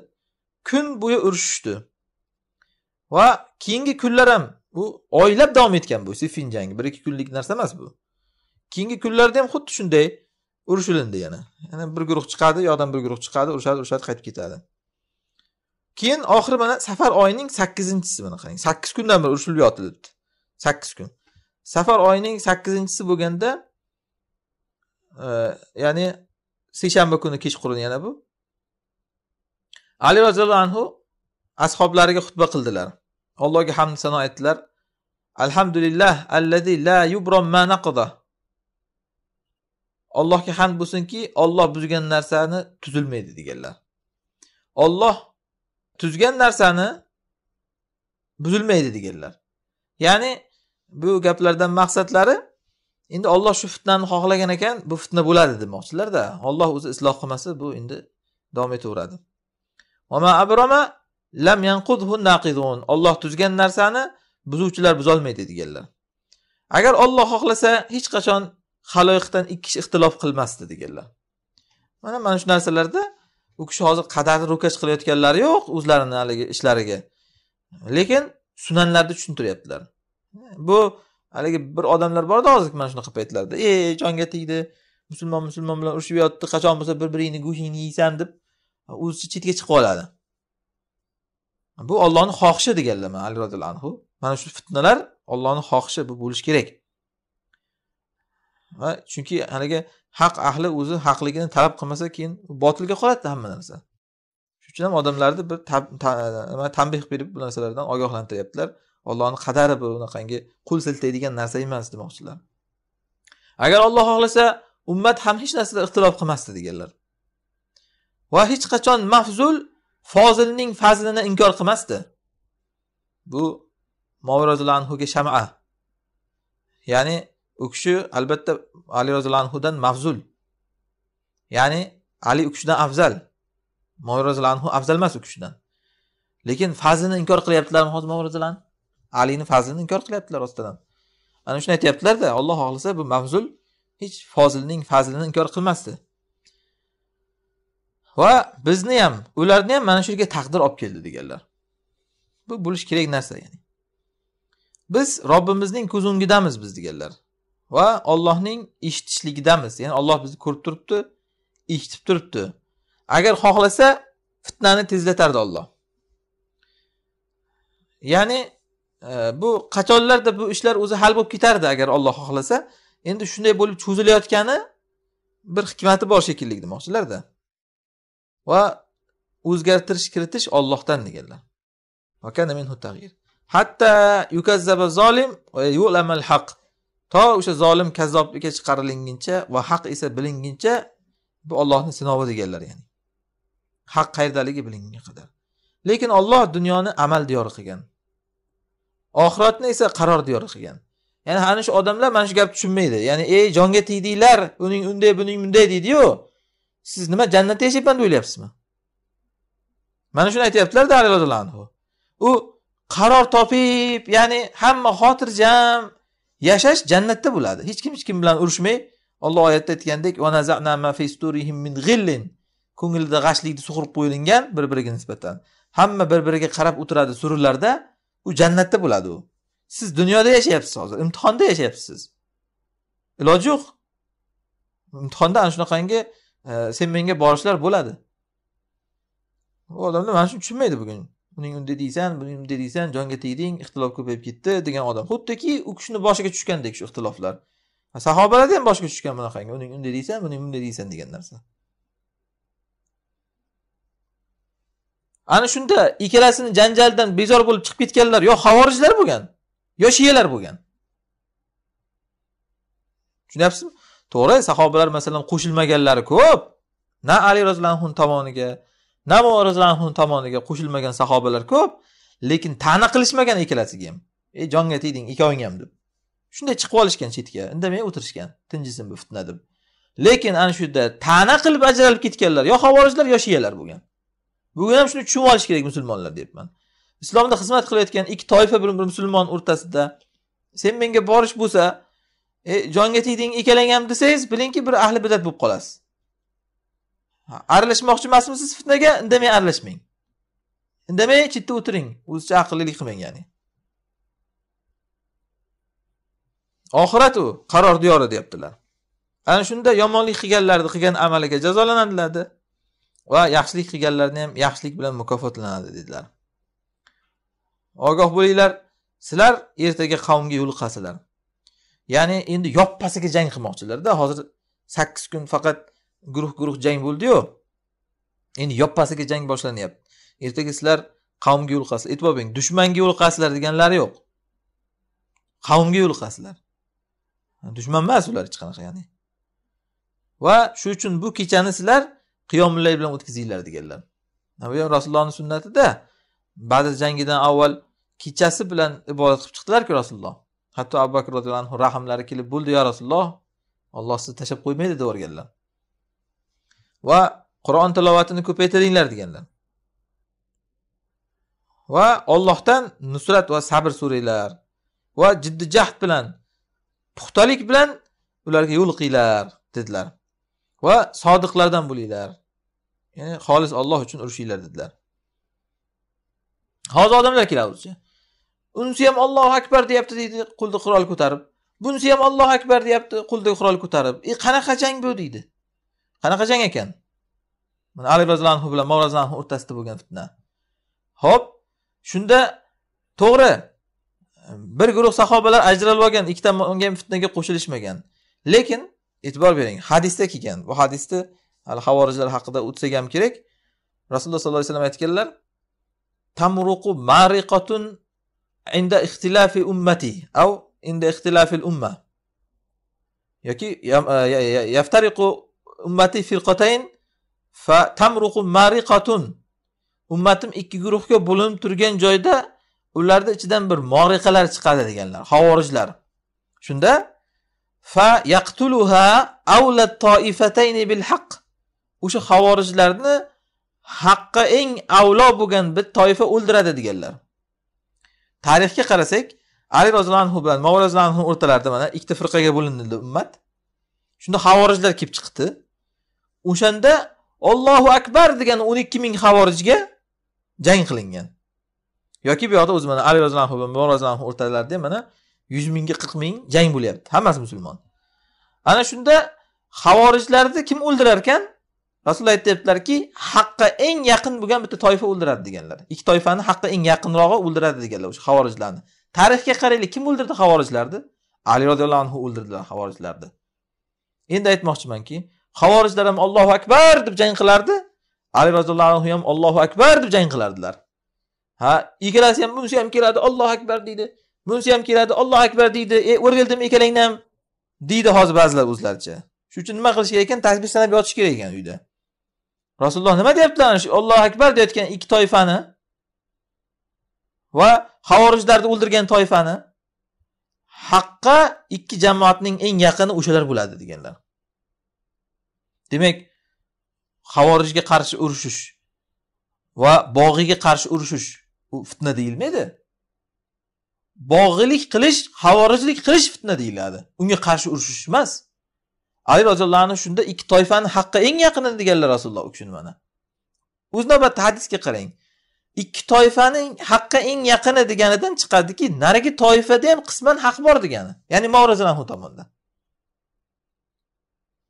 kun bo'yi urushishdi va keyingi kunlar ham bu oylab davom etgan bu sifin jangi bir ikki kunlik narsa emas bu keyingi kunlarda ham xuddi shunday urushilindi yana yana bir guruh chiqadi u yoqdan bir guruh chiqadi urushadi urushadi qaytib ketadi keyin oxiri mana safar oyining sakkizinchisi mana qarang sakkiz kundan beri urushilib yotilibdi sakkiz kun safar oyining sakkizinchisi bo'lganda e, ya'ni seshanba kuni kechqurun yana bu ali roziyallohu anhu ashoblariga xutba qildilar allohga hamd sano aytdilar alhamdulillah allazi la yubrom ma naqda allohga hamd bo'lsinki olloh buzgan narsani tuzilmaydi deganlar olloh tuzgan narsani buzilmaydi deganlar ya'ni bu gaplardan maqsadlari endi olloh shu fitnani xohlagan ekan bu fitna bo'ladi demoqchilarda olloh o'zi isloh qilmasa bu endi davom etaveradi olloh tuzgan narsani buzuvchilar buzolmaydi deganlar agar olloh xohlasa hech qachon haloyiqdan ikki kishi ixtilof qilmasdi deganlar mana mana shu narsalarda u kishi hozir qadarni ro'kach qilayotganlari yo'q o'zlarini haligi ishlariga lekin sunanlarni tushuntiryaptilar bu haligi bir odamlar borda hozir mana shunaqa paytlarda e jonga tegdi musulmon musulmon bilan urushib yotdi qachon bo'lsa bir biringni go'shtingni yeysan deb o'zicha chetga chiqib oladi bu ollohni xohishi deganlar ali roziyallohu anhu mana shu fitnalar ollohni xohishi bu bo'lishi kerak va chunki haligi haq ahli o'zi haqligini talab qilmasa keyin botilga qoladida hamma narsa shuning uchun ham odamlarni bir tanbeh berib bu narsalardan ogohlantiryaptilar ollohni qadari bu unaqangi qo'l siltaydigan narsa emas demoqchilar agar olloh xohlasa ummat ham hech narsada ixtilof qilmasdi deganlar va hech qachon mafzul fozilning fazlini inkor qilmasdi bu moviy anhuga shama ya'ni u kishi albatta ali roziyallohu anhudan mafzul ya'ni ali u kishidan afzal moviy anhu afzal emas u kishidan lekin fazlini inkor qilyaptilarmi hozir moviy alini fazlini inkor qilyaptilar ostidan ana shuni aytyaptilarda alloh xohlasa bu mavzul hech fozilning fazlini inkor qilmasdi va bizni ham ularni ham mana shu yerga taqdir olib keldi deganlar bu bo'lishi kerak narsa ya'ni biz robbimizning ko'z o'ngidamiz biz deganlar va ollohning eshitishligidamiz ya'ni olloh bizni ko'rib turibdi eshitib turibdi agar xohlasa fitnani tezlatardi olloh ya'ni bu qachonlarda bu ishlar o'zi hal bo'lib ketardi agar Alloh xohlasa endi shunday bo'lib cho'zilayotgani bir hikmati bor shekilli demoqchilarda va o'zgartirish kiritish Allohdan deganlar hatto yukazzaba va yu'lamal to o'sha zolim kazzoblikka chiqarilinguncha va haq esa bilinguncha bu Allohning sinovi deganlar ya'ni haq qayerdaligi bilingunga qadar lekin Alloh dunyoni amal diyori qilgan oxiratni esa qaror diyori qilgan ya'ni ana shu odamlar mana shu gapni tushunmaydi ya'ni ey jonga tegdinglar uning unday buning bunday deydiyu siz nima jannatda yashayapman deb o'ylayapsizmi mana shuni aytyaptilarda ali roziyallohu anhu u qaror topib ya'ni hamma xotirjam yashash jannatda bo'ladi hech kim hech kim bilan urushmay olloh oyatda aytgandek ko'ngilda g'ashlikni sug'urib qo'yilgan bir biriga nisbatan hamma bir biriga qarab o'tiradi sururlarda u jannatda bo'ladi u siz dunyoda yashayapsiz hozir imtihonda yashayapsiz iloji yo'q imtihonda ana shunaqangi e, sen menga borishlar bo'ladi u odamlar mana shuni tushunmaydi bugun buning unday deysan buning bunday deysan jonga tegding ixtilof ko'payib ketdi degan odam xuddiki u kishini boshiga tushgandek shu ixtiloflar sahobalarda ham boshiga tushgan bunaqangi uning unday deysan buning bunday deysan degan narsa ana shunda ikkalasini janjaldan bezor bo'lib chiqib ketganlar yo havorijlar bo'lgan yo shiyalar bo'lgan tushunyapsizmi to'g'ri sahobalar masalan qo'shilmaganlari ko'p na ali roziyallohu anhu tomoniga na roziyallohu anhu tomoniga qo'shilmagan sahobalar ko'p lekin ta'na qilishmagan ikkalasiga ham ey jonga tegding ikkoving ham deb shunday chiqib olishgan chetga indamay o'tirishgan tinchisin bu fitna deb lekin ana shu yerda ta'na qilib ajralib ketganlar yo xavorijlar yo shiyalar bo'lgan bugun ham shuni tushunib olish kerak musulmonlar deyapman islomda xizmat qilayotgan ikki toifa bir musulmon o'rtasida sen menga borish bo'lsa e, jonga tegding ikkalangham desangiz bilingki bir ahli bidat bo'lib qolasiz aralashmoqchi emasmisiz fitnaga indamay aralashmang indamay chetda o'tiring o'zicha aqllilik qilmang ya'ni oxirat u qaror diyori deyaptilar ana shunda yomonlik qilganlarni qilgan amaliga jazolanadilar va yaxshilik qilganlarni ham yaxshilik bilan mukofotlanadi dedilar ogoh bo'linglar sizlar ertaga qavmga yo'liqasizlar ya'ni endi yoppasiga jang qilmoqchilarda hozir sakkiz kun faqat guruh guruh jang bo'ldiyu endi yoppasiga jang boshlanyapti ertaga sizlar qavmga yo'liqasizlar e'tibor bering dushmanga yo'liqasizlar deganlari yo'q qavmga yo'liqasizlar dushman emas ular hech qanaqa ya'ni va shu uchun bu kechani sizlar qiyomlay bilan o'tkazinglar deganlar bu ham rasulullohni sunnatida badr jangidan avval kechasi bilan ibodat qilib chiqdilarku rasululloh hatto abu bakr roziyallohu anhu rahmlari kelib bo'ldi yo rasululloh olloh sizni tashlab qo'ymaydi deb yuborganlar va qur'on tilovatini ko'paytiringlar deganlar va ollohdan nusrat va sabr so'ranglar va jiddiy jahd bilan puxtalik bilan ularga yo'l dedilar va sodiqlardan bo'linglar ya'ni xolis olloh uchun urushinglar dedilar hozir odamlar kelaverchi unisi ham ollohu akbar deyapti deydi qo'lida qurol ko'tarib bunisi ham ollohu akbar deyapti qo'lida qurol ko'tarib e qanaqa jang bu deydi qanaqa jang ekan mana ali roziyallohu anhu bilan mavroz o'rtasida bo'lgan fitna ho'p shunda to'g'ri bir guruh sahobalar ajralib olgan ikkita unga ham fitnaga qo'shilishmagan lekin e'tibor bering hadisda kelgan bu hadisni hali havorijlar haqida o'tsak ham kerak rasululloh sollallohu alayhi vasallam aytganlar tamruqu mariqatun inda ixtilafi ummati av inda ixtilafi umma yoki yaftariqu ummati firqatayn fa tamruqu mariqatun ummatim ikki guruhga bo'linib turgan joyda ularni ichidan bir moriqalar chiqadi deganlar havorijlar shunda fa yaqtuluha avlat toifatayni bil haqq o'sha havorijlarni haqqa eng avlo bo'lgan bir toifa o'ldiradi deganlar tarixga qarasak ali roziyallohu anhu bilan mavo roziyallohu anhu o'rtalarida mana ikkita firqaga bo'linildi ummat shunda havorijlar kelib chiqdi o'shanda ollohu akbar degan o'n ikki ming havorijga jang qilingan yoki bu yoqda o'zi mana ali roziyallohu anhu bilan mavo roziyallohu anhu o'rtalarida mana yuz mingga qirq ming jang bo'lyapti hammasi musulmon ana shunda havorijlarni kim o'ldirar ekan rasululloh aytyaptilarki haqqa eng yaqin bo'lgan bitta toifa o'ldiradi deganlar ikki toifani haqqa eng yaqinrog'i o'ldiradi deganlar o'sha havorijlarni tarixga qaraylik kim o'ldirdi havorijlarni ali roziyallohu anhu o'ldirdilar havorijlarni endi aytmoqchimanki havorijlar ham ollohu akbar deb jang qilardi ali roziyallohu anhu ham ollohu akbar deb jang qilardilar ha ikkalasi ham bunisi ham keladi ollohu akbar deydi bunisi ham keladi ollohu akbar deydi e o'rgildim ikkalangni ham deydi hozir ba'zilar o'zlaricha shuning uchun nima qilish kerak ekan tasbih sanab yotish kerak ekan uyda rasululloh nima deyaptilar shu ollohu akbar deyotgan ikki toifani va havorijlarni o'ldirgan toifani haqqa ikki jamoatning eng yaqini o'shalar bo'ladi deganlar demak havorijga qarshi urushish va bog'iyga qarshi urushish u fitna deyilmaydi bog'ilik qilish, havorijlik qilish fitna deyiladi. Unga qarshi urushish emas. Ali roziyallohu anhu shunda ikki toifani haqqi eng yaqini deganlar Rasululloh uchun mana. O'z navbatda hadisga qarang. Ikki toifaning haqqi eng yaqini deganidan chiqadiki, narigi toifada ham qisman haq bor degani. Ya'ni Mavrizalanhu tomonidan.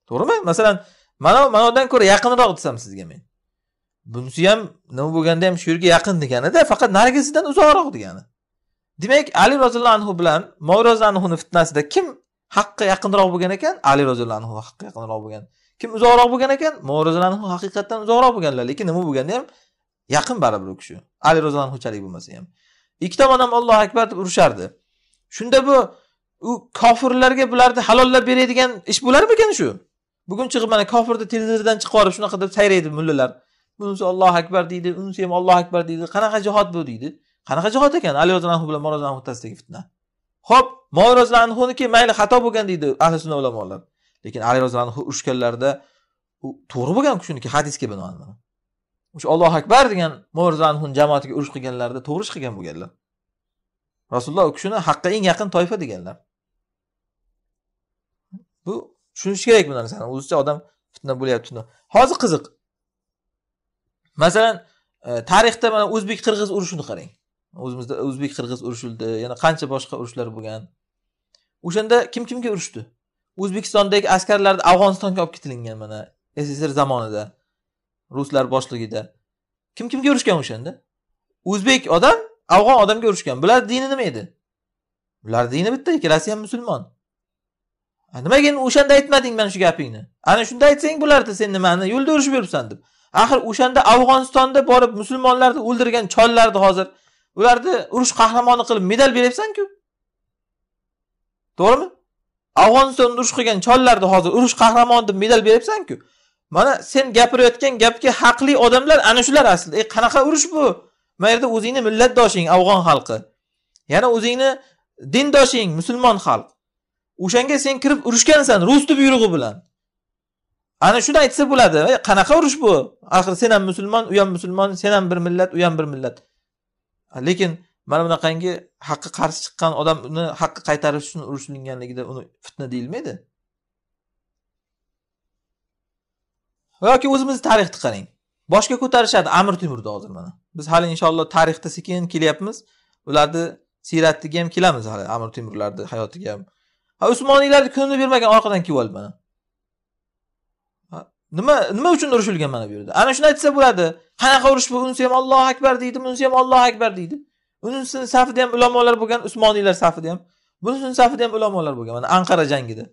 To'g'rimi? Masalan, mana manodan ko'ra yaqinroq desam sizga men. Bunisi ham nima bo'lganda ham shu yerga yaqin deganida, faqat narigisidan uzoqroq degani. demak ali roziyallohu anhu bilan moviy roziyallohu anhuni fitnasida kim haqqa yaqinroq bo'lgan ekan ali roziyallohu anhu haqqa yaqinroq bo'lgan kim uzoqroq bo'lgan ekan moviy roziyallohu anhu haqiqatdan uzoqroq bo'lganlar lekin nima bo'lganda ham yaqin baribir u kishi ali roziyallohu anhuchalik bo'lmasa ham ikki tomon ham ollohu akbar deb urushardi shunda bu u kofirlarga bularni halollab beradigan ish bo'larmikan shu bugun chiqib mana kofirni televizordan chiqib yuborib shunaqa deb sayraydi mullalar bunisi ollohu akbar deydi unisi ham ollohu akbar deydi qanaqa jihod bu deydi qanaqa jihod ekan ali roziyallohu bilan moroz o'rtasidagi fitna ho'p mor anhuniki mayli xato bo'lgan deydi ahli sunna ulamolar lekin ali roziyallohu urushganlarida u to'g'ri bo'lgan shuniki hadisga binoan o'sha ollohu akbar degan mor roziyallohuni jamoatiga urush qilganlarida to'g'ri ish qilgan bo'lganlar rasululloh u kishini haqqa eng yaqin toifa deganlar bu tushunish kerak bu narsani o'zicha odam fitna bo'lyapti hozir qiziq masalan e, tarixda mana o'zbek qirg'iz urushini qarang o'zimizda o'zbek qirg'iz urushildi yana qancha boshqa urushlar bo'lgan o'shanda kim kimga urushdi o'zbekistondagi askarlar afg'onistonga olib ketilingan mana sssr zamonida ruslar boshligida kim kimga urushgan o'shanda o'zbek odam afg'on odamga urushgan bular dini nima edi bular dini bitta ikkalasi ham musulmon nimaga endi o'shanda aytmading mana shu gapingni ana shunda aytsang bo'lardi sen nimani yo'lda urushib yuribsan deb axir o'shanda afg'onistonda borib musulmonlarni o'ldirgan chollarni hozir ularni urush qahramoni qilib medal beryapsanku to'g'rimi afg'onistonda urush qilgan chollarni hozir urush qahramoni deb medal beryapsanku mana sen gapirayotgan gapga haqli odamlar ana shular aslida ey qanaqa urush bu mana yerda o'zingni millatdoshing afg'on xalqi yana o'zingni dindoshing musulmon xalq o'shanga sen kirib urushgansan rusni buyrug'i bilan ana shuni aytsa bo'ladi e, qanaqa urush bu axir sen ham musulmon u ham musulmon sen ham bir millat u ham bir millat lekin mana bunaqangi haqqa qarshi chiqqan odam uni haqqa qaytarish uchun urushilganligida uni fitna deyilmaydi yoki o'zimizni tarixni qarang boshga ko'tarishadi amir temurni hozir mana biz hali inshaalloh tarixda sekin kelyapmiz ularni siyratiga ham kelamiz hali amir temurlarni hayotiga ham ha usmoniylarni ko'nib bermagan orqadan kelib olib mana nima nima uchun urushilgan mana bu yerda ana shuni aytsa bo'ladi qanaqa urush bu unisi ham ollohu akbar deydi bunisi ham ollohu akbar deydi unisini safida ham ulamolar bo'lgan usmoniylar safida ham bunisini safida ham ulamolar bo'lgan mana anqara jangida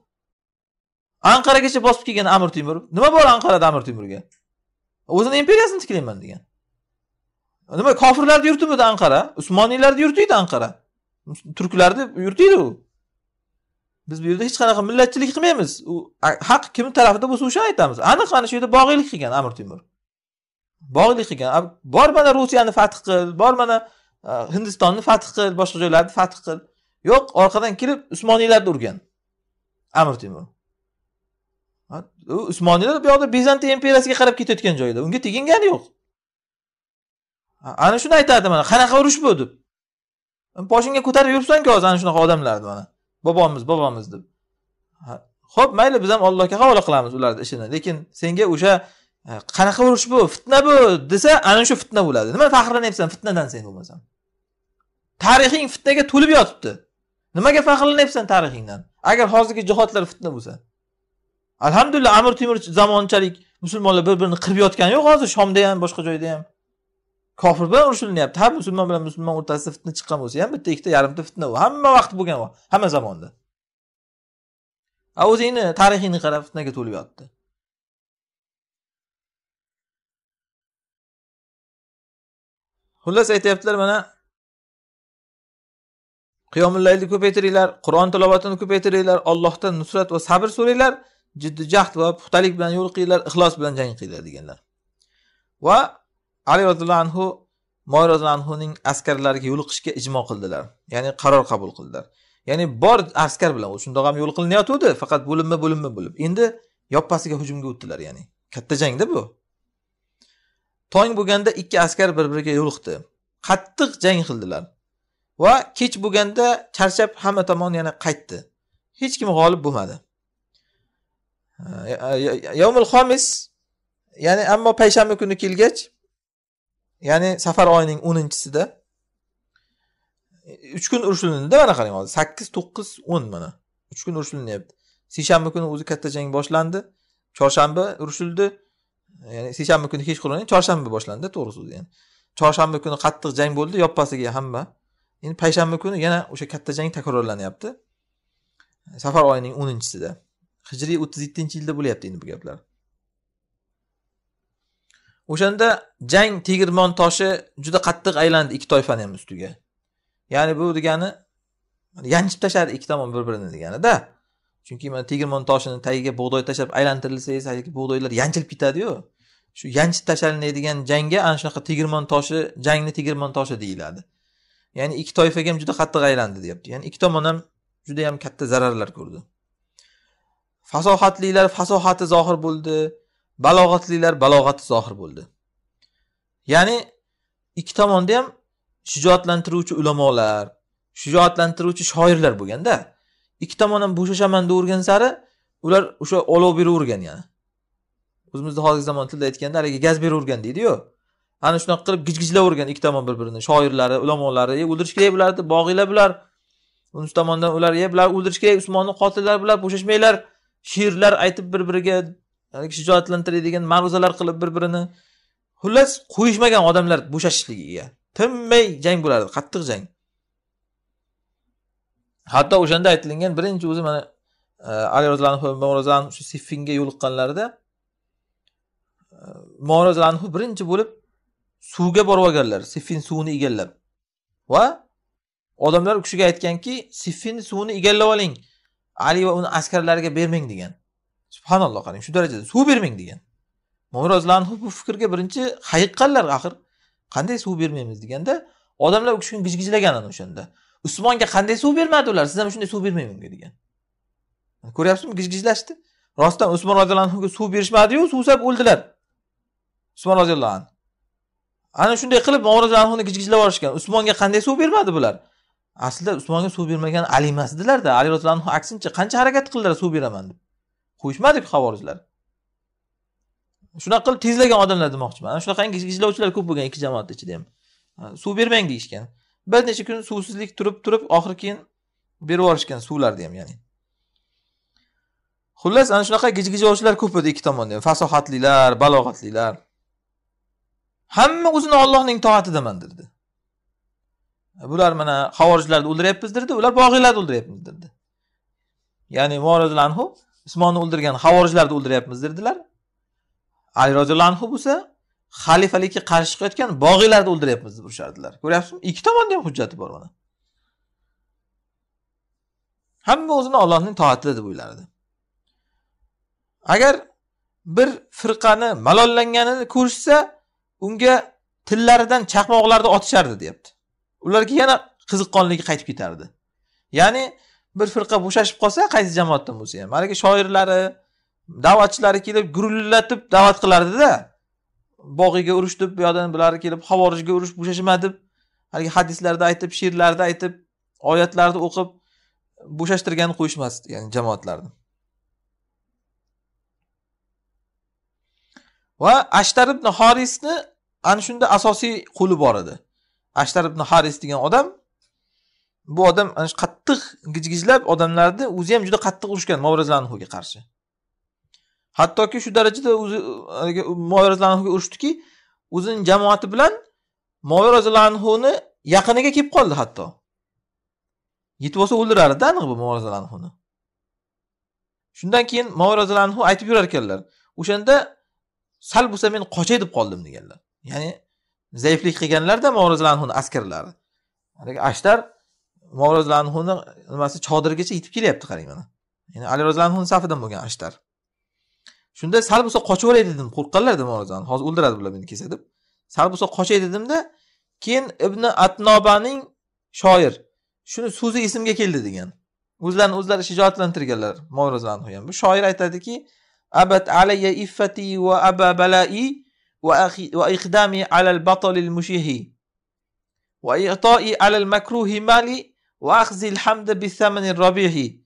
anqaragacha bosib kelgan amir temur nima bor anqarada amir temurga o'zini imperiyasini tiklayman degan nima kofirlarni yurtimi bu anqara usmoniylarni edi anqara turklarni edi u biz bu yerda hech qanaqa millatchilik qilmaymiz u haq kimni tarafida bo'lsa o'sha aytamiz aniq ana shu yerda bog'iylik qilgan amir temur bog'iylik qilgan bor mana rusiyani fath qil bor mana hindistonni fath qil boshqa joylarni fath qil yo'q orqadan kelib usmoniylarni urgan amir temur u usmoniylar bu yoqda bizantiya imperiyasiga qarab ketayotgan joyda unga tegingani yo'q ana shuni aytadi mana qanaqa urush bu deb boshingga ko'tarib yuribsanku hozir ana shunaqa odamlarni mana bobomiz bobomiz deb ho'p mayli biz ham allohga havola qilamiz ularni ishini lekin senga o'sha e, qanaqa urush bu fitna bu desa ana shu fitna bo'ladi nima faxrlanyapsan fitnadan sen bo'lmasam tarixing fitnaga to'lib yotibdi nimaga faxrlanyapsan tarixingdan agar hozirgi jihodlar fitna bo'lsa alhamdulillah amir temur zamonchalik musulmonlar bir birini qirib yotgani yo'q hozir shomda ham boshqa joyda ham kofir bilan urushilyapti ha musulmon bilan musulmon o'rtasida fitna chiqqan bo'lsa ham bitta ikkita yarimta fitna u hamma vaqt bo'lgan u hamma zamonda a o'zingni tarixingni qara fitnaga to'lib yotdi xullas aytyaptilar mana qiyomillayni ko'paytiringlar qur'on tilovatini ko'paytiringlar ollohdan nusrat va sabr so'ranglar jiddiy va puxtalik bilan yo'l qilinglar ixlos bilan jang qilinglar deganlar va ali roziyallohu anhu moy roziyallohu anhuning askarlariga yo'liqishga ijmo qildilar ya'ni qaror qabul qildilar ya'ni bor askar bilan shundoq ham yo'l qilinayotgandi faqat bo'linma bo'linma bo'lib endi yoppasiga hujumga o'tdilar ya'ni katta jangda bu tong bo'lganda ikki askar bir biriga yo'liqdi qattiq jang qildilar va kech bo'lganda charchab hamma tomon yana qaytdi hech kim g'olib bo'lmadi yovmul xomis ya'ni ammo payshanba kuni kelgach ya'ni safar oyining o'ninchisida uch kun urush mana qarang hozir sakkiz to'qqiz o'n mana uch kun urush qilinyapti seshanba kuni o'zi katta jang boshlandi chorshanba urushildi ya'ni seshanba kuni kechqurun chorshanba boshlandi to'g'ri so'z ya'ni chorshanba kuni qattiq jang bo'ldi yoppasiga hamma endi payshanba kuni yana o'sha katta jang takrorlanyapti safar oyining o'ninchisida hijriy o'ttiz yettinchi yilda bo'lyapti endi bu gaplar o'shanda jang tegirmon toshi juda qattiq aylandi ikki toifani ham ustiga ya'ni bu degani yanchib tashladi ikki tomon bir birini deganida chunki mana tegirmon toshini tagiga bug'doy tashlab aylantirilsangiz haligi bug'doylar yanchilib ketadiyu shu yanchib tashlanadigan jangga ana shunaqa tegirmon toshi jangni tegirmon toshi deyiladi ya'ni ikki toifaga ham juda qattiq aylandi deyapti ya'ni ikki tomon ham juda katta zararlar ko'rdi fasohatlilar fasohati zohir bo'ldi balog'atlilar balog'ati zohir bo'ldi ya'ni ikki tomonda ham shijoatlantiruvchi ulamolar shijoatlantiruvchi shoirlar bo'lganda ikki tomon ham bo'shashaman deyavergan sari ular o'sha olov beravergan yani o'zimizni hozirgi zamon tilda aytganda haligi gaz beravergan deydiyu ana shunaqa qilib gijgijlavergan ikki tomon bir birini shoirlari ulamolari e o'ldirish kerak bularni bog'inglar bular unisi tomondan ular e bular o'ldirish kerak usmonni qotillari bular bo'shashmanglar she'rlar aytib bir biriga haligi shijoatlantiradigan ma'ruzalar qilib bir birini xullas qo'yishmagan odamlar bo'shashishligiga tinmay jang bo'lardi qattiq jang hatto o'shanda aytilingan birinchi o'zi mana e, ali roziyallohu shu siffinga yo'liqqanlarida e, umar roziyallohu birinchi bo'lib suvga borib olganlar siffin suvini egallab va odamlar u kishiga aytganki siffin suvini egallab oling ali va uni askarlariga bermang degan subhanalloh qarang shu darajada suv bermang degan mo'min roziyallohu anhu bu fikrga birinchi hayiqqanlar axir qanday suv bermaymiz deganda odamlar u kishini gijgijlagan ana o'shanda usmonga qanday suv bermadi ular siz ham shunday suv bermang unga degan ko'ryapsizmi gijgijlashdi rostdan usmon roziyallohu anhuga suv berishmadiyu suvsab o'ldilar usmon roziyallohu anhu ana shunday qilib mo'min roziyallohu anhuni gijgijlab yuborishgan usmonga qanday suv bermadi bular aslida usmonga suv bermagan ali edilarda ali roziyallohu anhu aksincha qancha harakat qildilar suv beraman deb qo'yishmadiku havorijlar shunaqa qilib tezlagan odamlar demoqchiman ana shunaqa izlovchilar ko'p bo'lgan ikki jamoatni ichida ham suv bermang deyishgan bir necha kun suvsizlik turib turib oxiri keyin berib yuborishgan suvlarni ham ya'ni xullas ana shunaqa gijgijovchilar ko'p edi ikki tomonda ham fasohatlilar balog'atlilar hamma o'zini ollohning toatidaman dedi bular mana havorijlarni o'ldiryapmiz dedi ular bog'iylarni o'ldiryapmiz dedi ya'ni anhu usmonni o'ldirgan havorijlarni o'ldiryapmiz dedilar ali roziyallohu anhu bo'lsa xalifalikka qarshi chiqayotgan bog'iylarni o'ldiryapmiz deb urishardilar ko'ryapsizmi ikki tomonni ham hujjati bor mana hamma o'zini ollohning toatida deb o'ylardi agar bir firqani malollanganini ko'rishsa unga tillaridan chaqmoqlarni otishardi deyapti ularga yana qiziqqonligi qaytib ketardi ya'ni bir firqa bo'shashib qolsa qaysi jamoatdan bo'lsa ham haligi shoirlari da'vatchilari kelib gurullatib da'vat qilardida bog'iyga urush deb bu yoqdan bular kelib havorijga urush bo'shashma deb haligi hadislarda aytib she'rlarda aytib oyatlarni o'qib bo'shashtirgani qo'yishmasdi ya'ni jamoatlarni va ashtar ibn horisni ana shunda asosiy quli bor edi ashtar ibn haris degan odam bu odam ana shu qattiq gijgijlab odamlarni o'zi ham juda qattiq urishgan movrazlanhuga qarshi hattoki shu darajada o'zi movrazlanhuga urishdiki o'zini jamoati bilan moviy roziyallohuni yaqiniga kelib qoldi hatto yetib olsa o'ldirardida aniq bu moviy roziyallohuni shundan keyin moviy roziyallohu aytib yurar ekanlar o'shanda sal bo'lsa men qochay deb qoldim deganlar ya'ni zaiflik qilganlarda moviy roziyallohuni askarlari ashtar umar roziyallohu nimasi chodirgacha yetib kelyapti qarang mana ya'ni ali roziyallohu safidan bo'lgan ashtar shunda sal bo'lsa qochaveray dedim qo'rqqanlar dedim umar hozir o'ldiradi bular meni kelsa deb sal bo'lsa qochay dedimda keyin ibn atnobaning shoir shuni so'zi esimga keldi degan o'zlarini o'zlari shijoatlantirganlar umar roziyallohu ham bu shoir aytadiki abat alayya iffati va aba balai va iqdami alal batolil mushihi itoi alal makruhi mali واخذ الحمد بالثمن الربيعي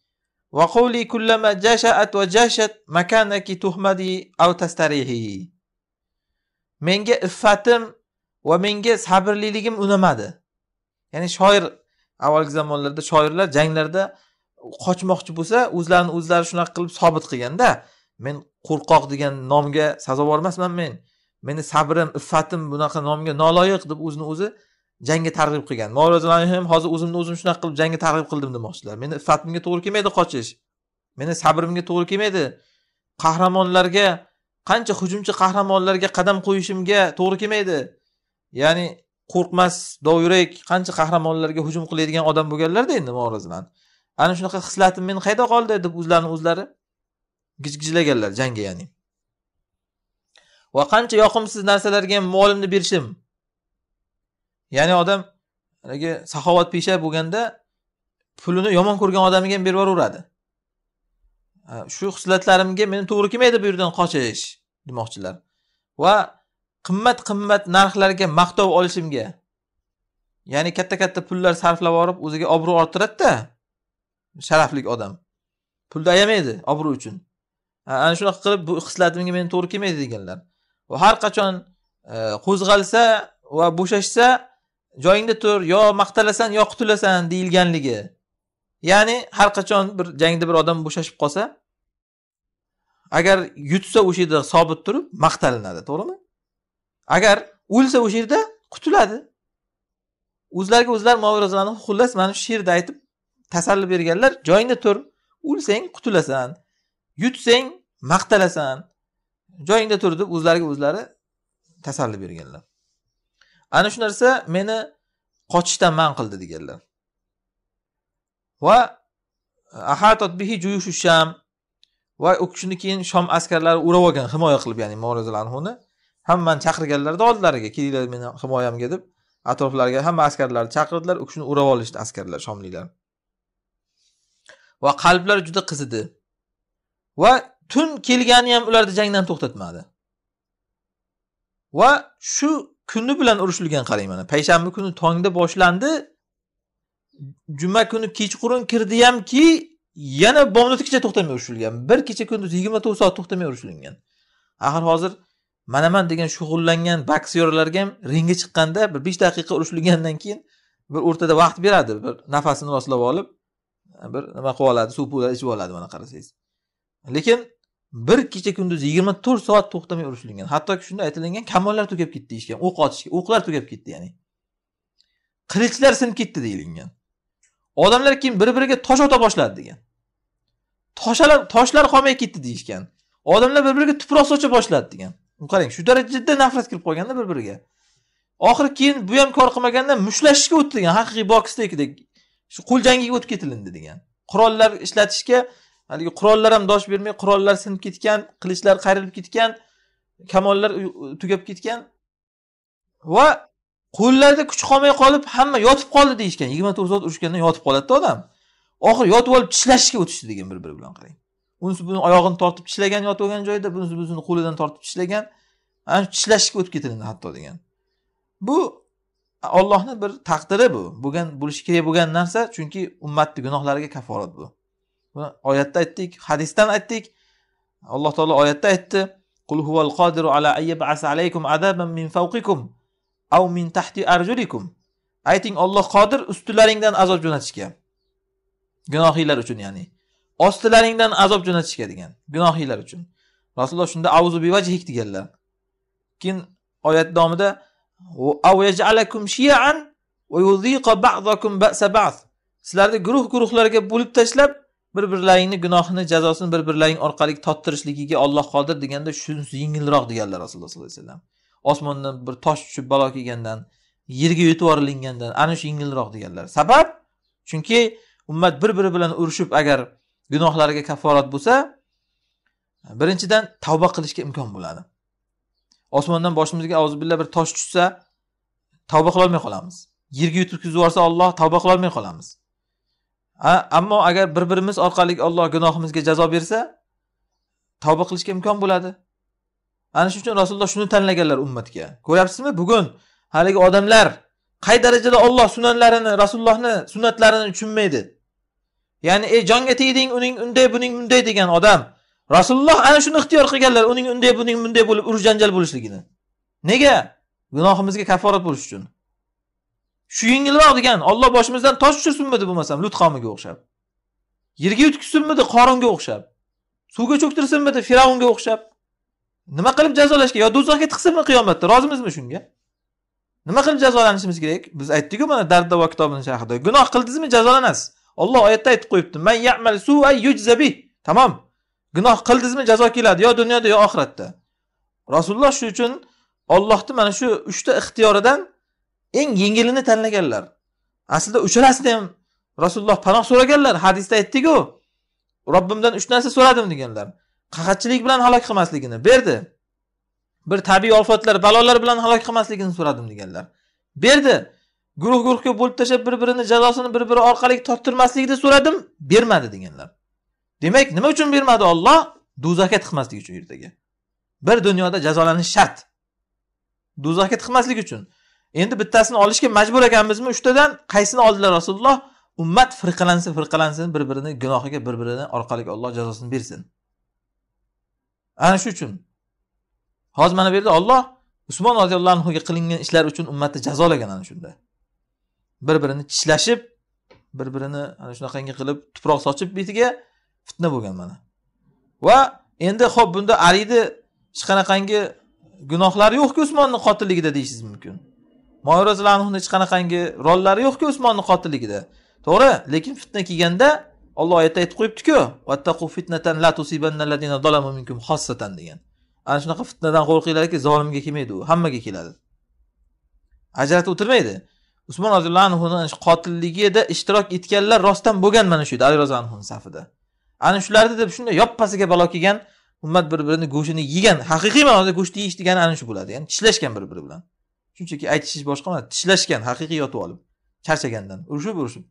وقولي كلما جشأت وجشت مكانك تهمدي او تستريحي menga iffatim va menga sabrliligim unamadi ya'ni shoir avvalgi zamonlarda shoirlar janglarda qochmoqchi bo'lsa o'zlarini o'zlari shunaqa qilib sobit qilganda men qo'rqoq degan nomga sazovor emasman men meni sabrim iffatim bunaqa nomga noloyiq deb o'zini o'zi jangga targ'ib qilgan ham hozir o'zimni o'zim shunaqa qilib jangga targ'ib qildim demoqchilar meni iffatimga to'g'ri kelmaydi qochish meni sabrimga to'g'ri kelmaydi qahramonlarga qancha hujumchi qahramonlarga qadam qo'yishimga to'g'ri kelmaydi ya'ni qo'rqmas dovyurak qancha qahramonlarga hujum qiladigan odam bo'lganlarda endi muorazlan ana shunaqa hislatim meni qayerda qoldi deb o'zlarini o'zlari gijgijlaganlar jangga ya'ni va qancha yoqimsiz narsalarga ham molimni berishim ya'ni odam haligi saxovatpesha bo'lganda pulini yomon ko'rgan odamiga ham berib yuboraveradi shu xislatlarimga meni to'g'ri kelmaydi bu yerdan qochish demoqchilar va qimmat qimmat narxlarga maqtov olishimga ya'ni katta katta pullar sarflab yuborib o'ziga obro' orttiradida sharafli odam pulni ayamaydi obro' uchun ana shunaqa qilib bu hislatimga meni to'g'ri kelmaydi deganlar va har qachon e, qo'zg'alsa va bo'shashsa joyingda tur yo maqtalasan yo qutulasan deyilganligi ya'ni har qachon bir jangda bir odam bo'shashib qolsa agar yutsa o'sha yerda sobit turib maqtalinadi to'g'rimi agar o'lsa o'sha yerda qutuladi o'zlariga o'zlari mavrazlarni xullas mana shu she'rda aytib tasalli berganlar joyingda tur o'lsang qutulasan yutsang maqtalasan joyingda tur deb o'zlariga o'zlari tasalli berganlar ana shu narsa meni qochishdan man qildi deganlar va e, ahatot bihi juyushu va u kishini keyin shom askarlari o'rab olgan himoya qilib ya'ni morazil anhuni hammani chaqirganlarda oldilariga kelinglar meni himoyamga deb atroflariga hamma askarlarni chaqirdilar u kishini o'rab olishdi askarlar shomliklar va qalblar juda qizidi va tun kelgani ham ularni jangdan to'xtatmadi va shu kuni bilan urushilgan qarang mana payshanba kuni tongda boshlandi juma kuni kechqurun kirdi hamki yana bomdodgacha to'xtamay urushilgan bir kecha kunduz yigirma to'rt soat to'xtamay urushilgan axir hozir manaman degan shug'ullangan boksyorlarga ham ringga chiqqanda bir besh daqiqa urushilgandan keyin bir o'rtada vaqt beradi bir nafasini rostlab olib bir nima qilib oladi suv pullar ichib oladi mana qarasangiz lekin bir kecha kunduz yigirma to'rt soat to'xtamay urushilgan hattoki shunda aytilingan kamonlar tugab ketdi deyishgan o'q otishga o'qlar tugab ketdi ya'ni qilichlar sinib ketdi deyilgan odamlar keyin bir biriga tosh ota boshladi degan toshlar toshlar qolmay ketdi deyishgan odamlar bir biriga tuproq socha boshladi degan qarang shu darajada nafrat kirib qolganda bir biriga oxiri keyin bu ham kor qilmaganda mushtlashishga o'tdi degan haqiqiy boksdagidek shu qo'l jangiga o'tib ketilindi degan qurollar ishlatishga haligi qurollar ham dosh bermay qurollar sinib ketgan qilichlar qayrilib ketgan kamonlar tugab ketgan va qo'llarida kuch qolmay qolib hamma yotib qoldi deyishgan yigirma to'rt soat urushgandan yotib qoladida odam oxiri yotib olib tishlashishga o'tishdi degan bir biri bilan qarang unisi buni oyog'ini tortib tishlagan yotib olgan joyida bunisi bunisini qo'lidan tortib tishlagan ana shu tishlashishga o'tib ketilindi hatto degan bu ollohni bir taqdiri bu bo'lgan bo'lishi kerak bo'lgan narsa chunki ummatni gunohlariga kaforat bu buni oyatda aytdik hadisdan aytdik alloh taolo oyatda aytdi qul huval qodiru ala alaykum azaban min fawqikum aw min tahti arjulikum ayting olloh qodir ustilaringdan azob jo'natishga gunohinglar uchun ya'ni ostilaringdan azob jo'natishga degan gunohinglar uchun rasululloh shunda avzu bivajhik deganlar keyin oyat davomida sizlarni guruh guruhlarga bo'lib tashlab bir birlaringni gunohini jazosini bir birlaring orqali tottirishligiga Alloh qodir deganda shunisi yengilroq deganlar rasululloh sollallohu alayhi vasallam osmondan bir tosh tushib balo kelgandan yerga yutib yuborilingandan ana shu yengilroq deganlar sabab chunki ummat bir biri bilan urushib agar gunohlariga kafforat bo'lsa birinchidan tavba qilishga imkon bo'ladi osmondan boshimizga billah bir tosh tushsa tavba qilolmay qolamiz yerga yutib yuborsa olloh tavba qilolmay qolamiz ammo agar bir birimiz orqali olloh gunohimizga jazo bersa tavba qilishga imkon bo'ladi ana shuning uchun rasululloh shuni tanlaganlar ummatga ko'ryapsizmi bugun haligi odamlar qay darajada olloh sunanlarini rasulullohni sunnatlarini tushunmaydi ya'ni ey jonga tegding uning unday buning bunday degan odam rasululloh ana shuni ixtiyor qilganlar uning unday buning bunday bo'lib urush janjal bo'lishligini nega gunohimizga kafforat bo'lish uchun shu yengilroq degan Alloh boshimizdan tosh tushirsinmi bo'lmasam lut Lutxomiga o'xshab. Yerga yutkizsinmi Qoronga o'xshab. Suvga cho'ktirsinmi Firavunga o'xshab. Nima qilib jazolashga yo do'zaxga tiqsinmi qiyomatda? Rozimizmi shunga? Nima qilib jazolanishimiz kerak? Biz aytdik-ku mana dard davo kitobining sharhida. Gunoh qildingizmi jazolanasiz. Alloh oyatda aytib qo'yibdi. Man ya'mal su'a yujza Tamom. Gunoh qildingizmi jazo keladi yo dunyoda yo oxiratda. Rasululloh shu uchun Allohning mana shu 3 ta ixtiyoridan eng yengilini tanlaganlar aslida uchalasini ham rasululloh panoh so'raganlar hadisda aytdiku robbimdan uch narsa so'radim deganlar qahatchilik bilan halok qilmasligini berdi bir tabiiy ofatlar balolar bilan halok qilmasligini so'radim deganlar berdi guruh guruhga bo'lib tashlab bir birini jazosini bir biri orqali torttirmaslikni so'radim bermadi deganlar demak nima uchun bermadi olloh do'zaxga tiqmaslik uchun ertaga bir dunyoda jazolanish shart do'zaxga tiqmaslik uchun endi bittasini olishga majbur ekanmizmi uchtadan qaysini oldilar rasululloh ummat firqalansin firqalansin bir birini gunohiga bir birini orqaliga olloh jazosini bersin ana shu uchun hozir mana bu yerda olloh usmon roziyallohu anhuga qilingan ishlar uchun ummatni jazolagan ana shunda bir birini tishlashib bir birini ana shunaqangi qilib tuproq sochib betiga fitna bo'lgan mana va endi ho'p bunda aliyni hech qanaqangi gunohlari yo'qku usmonni qotilligida deyishingiz mumkin moira roziyallohu hech qanaqangi rollari yo'qku usmonni qotilligida to'g'ri lekin fitna kelganda olloh oyatda aytib qo'yibdiku vattaqu fitnatan la tusibanna zalamu minkum xossatan degan ana shunaqa fitnadan qo'rqinglarki zolimga kelmaydi u hammaga keladi ajratib o'tirmaydi usmon roziyallohu anhuni qotilligida ishtirok etganlar rostdan bo'lgan mana shu yerda ali roziyallohu anhuni safida ana shularni deb shunday yoppasiga balo kelgan ummat bir birini go'shtini yegan haqiqiy ma'noda go'shtni yeyish degani ana shu bo'ladi ya'ni tishlashgan bir biri bilan shunchaki aytishingiz boshqa tishlashgan haqiqiy yotib olib charchagandan urushib urushib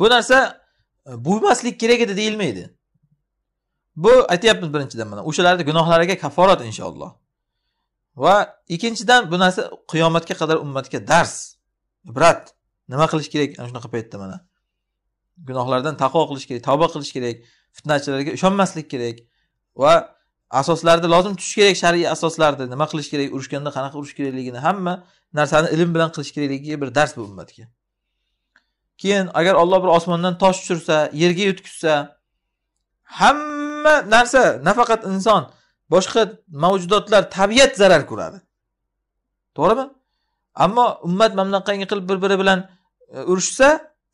bu narsa e, bo'lmaslik kerak edi deyilmaydi bu aytyapmiz birinchidan mana o'shalarni gunohlariga kaforat inshaalloh va ikkinchidan bu narsa qiyomatga qadar ummatga dars ibrat nima qilish kerak ana shunaqa paytda mana gunohlardan taqvo qilish kerak tavba qilish kerak fitnachilarga ishonmaslik kerak va asoslarda lozim tushish kerak shar'iy asoslarda nima qilish kerak urushganda qanaqa urush kerakligini hamma narsani ilm bilan qilish kerakligiga bir dars bu ummatga keyin agar olloh bir osmondan tosh tushirsa yerga yutkizsa hamma narsa nafaqat inson boshqa mavjudotlar tabiat zarar ko'radi to'g'rimi ammo ummat mana bunaqangi qilib bir biri bilan e, urushsa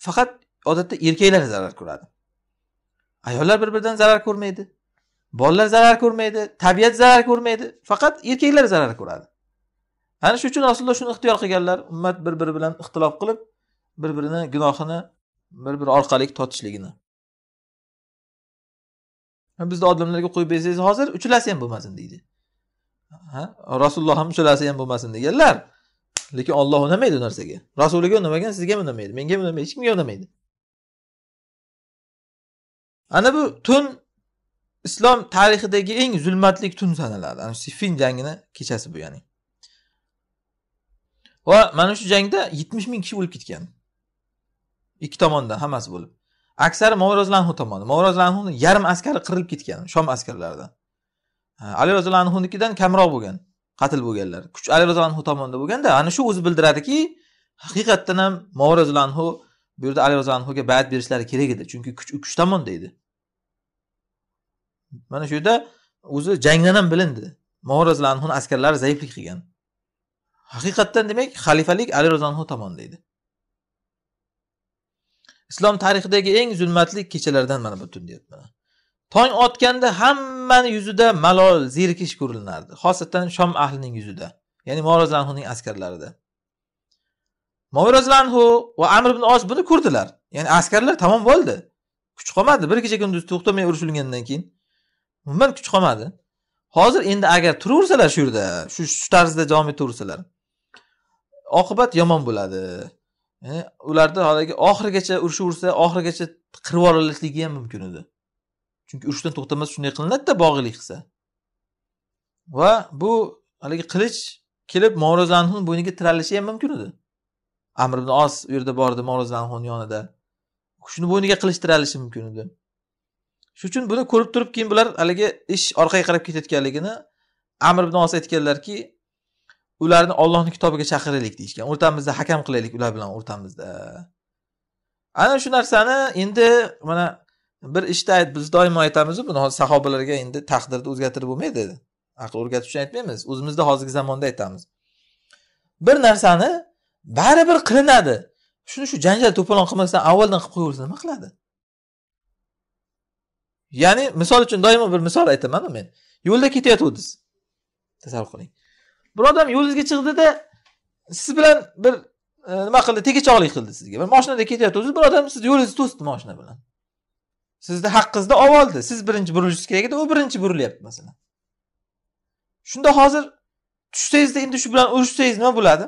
faqat odatda erkaklar zarar ko'radi ayollar bir biridan zarar ko'rmaydi bolalar zarar ko'rmaydi tabiat zarar ko'rmaydi faqat erkaklar zarar ko'radi ana shu uchun rasululloh shuni ixtiyor qilganlar ummat bir biri bilan ixtilof qilib bir birini gunohini bir biri orqali totishligini bizni odamlarga qo'yib bersangiz hozir uchalasi ham bo'lmasin deydi ha rasululloh ham uchalasi ham bo'lmasin deganlar lekin olloh unamaydi u narsaga rasuliga unamagan sizga ham unamaydi menga ham unamaydi hech kimga unamaydi ana bu tun islom tarixidagi eng zulmatli tun sanaladi ana shu siffin jangini kechasi bu ya'ni va mana shu jangda yetmish ming kishi o'lib ketgan ikki tomondan hammasi bo'lib aksari movrozlanhu tomoni movrozlanhuni yarim askari qirilib ketgan shom askarlaridan ali roziyallohu anhunikidan kamroq bo'lgan qatl bo'lganlar kuch ali roziyallohu anhu tomonida bo'lganda ana shu o'zi bildiradiki haqiqatdan ham movrozlanhu bu yerda ali roziyallohu anhuga bayat berishlari kerak edi chunki kuch kuch tomonda edi mana shu yerda o'zi jangdan ham bilindi umar askarlari zaiflik qilgan haqiqatdan demak xalifalik ali roziyallohu tomonida edi islom tarixidagi eng zulmatli kechalardan mana bu tun deyapti tong otganda hammani yuzida malol zerikish ko'rinardi xosatan shom ahlining yuzida ya'ni morozlanhuning askarlarida morozlanhu va amr ibn os buni ko'rdilar ya'ni askarlar tamom bo'ldi kuch qolmadi bir kecha kunduz to'xtamay urushilgandan keyin umuman kuch qolmadi hozir endi agar turaversalar shu yerda shu shu tarzda davom etaversalar oqibat yomon bo'ladi e, ularni haligi oxirigacha urishaversa oxirigacha qirib olinishligi ham mumkin edi chunki urushdan to'xtamas shunday qilinadida bog'liq qilsa va bu haligi qilich kelib morozlanhu bo'yniga tiralishi ham mumkin edi amr ibn os u yerda bordi morozlanhuni yonida kishini bo'yniga qilich tiralishi mumkin edi shuning uchun buni ko'rib turib keyin bular haligi ish orqaga qarab ketayotganligini amr ibn os aytganlarki ularni ollohni kitobiga chaqiraylik deyishgan o'rtamizda hakam qilaylik ular bilan o'rtamizda ana shu narsani endi mana bir ishda ayt biz doimo aytamiz buni sahobalarga endi taqdirni o'zgartirib bo'lmaydi aql o'rgatish uchun aytmaymiz o'zimizda hozirgi zamonda aytamiz bir narsani baribir qilinadi shuni shu janjal to'polon qilmasdan avvaldan qilib qo'yaversa nima qiladi ya'ni misol uchun doimo bir misol aytamanu men yo'lda ketayotgandiz tasavvur qiling bir odam yo'lingizga chiqdida siz bilan bir e, nima qildi tegachoqlik qildi sizga bir moshinada ketayotgandiz bir odam sizni yo'lingizni to'sdi moshina bilan sizni haqqingizda olib oldi siz birinchi burilishingiz kerak edi u birinchi burilyapti masalan shunda hozir tushsangizda endi shu bilan urushsangiz nima bo'ladi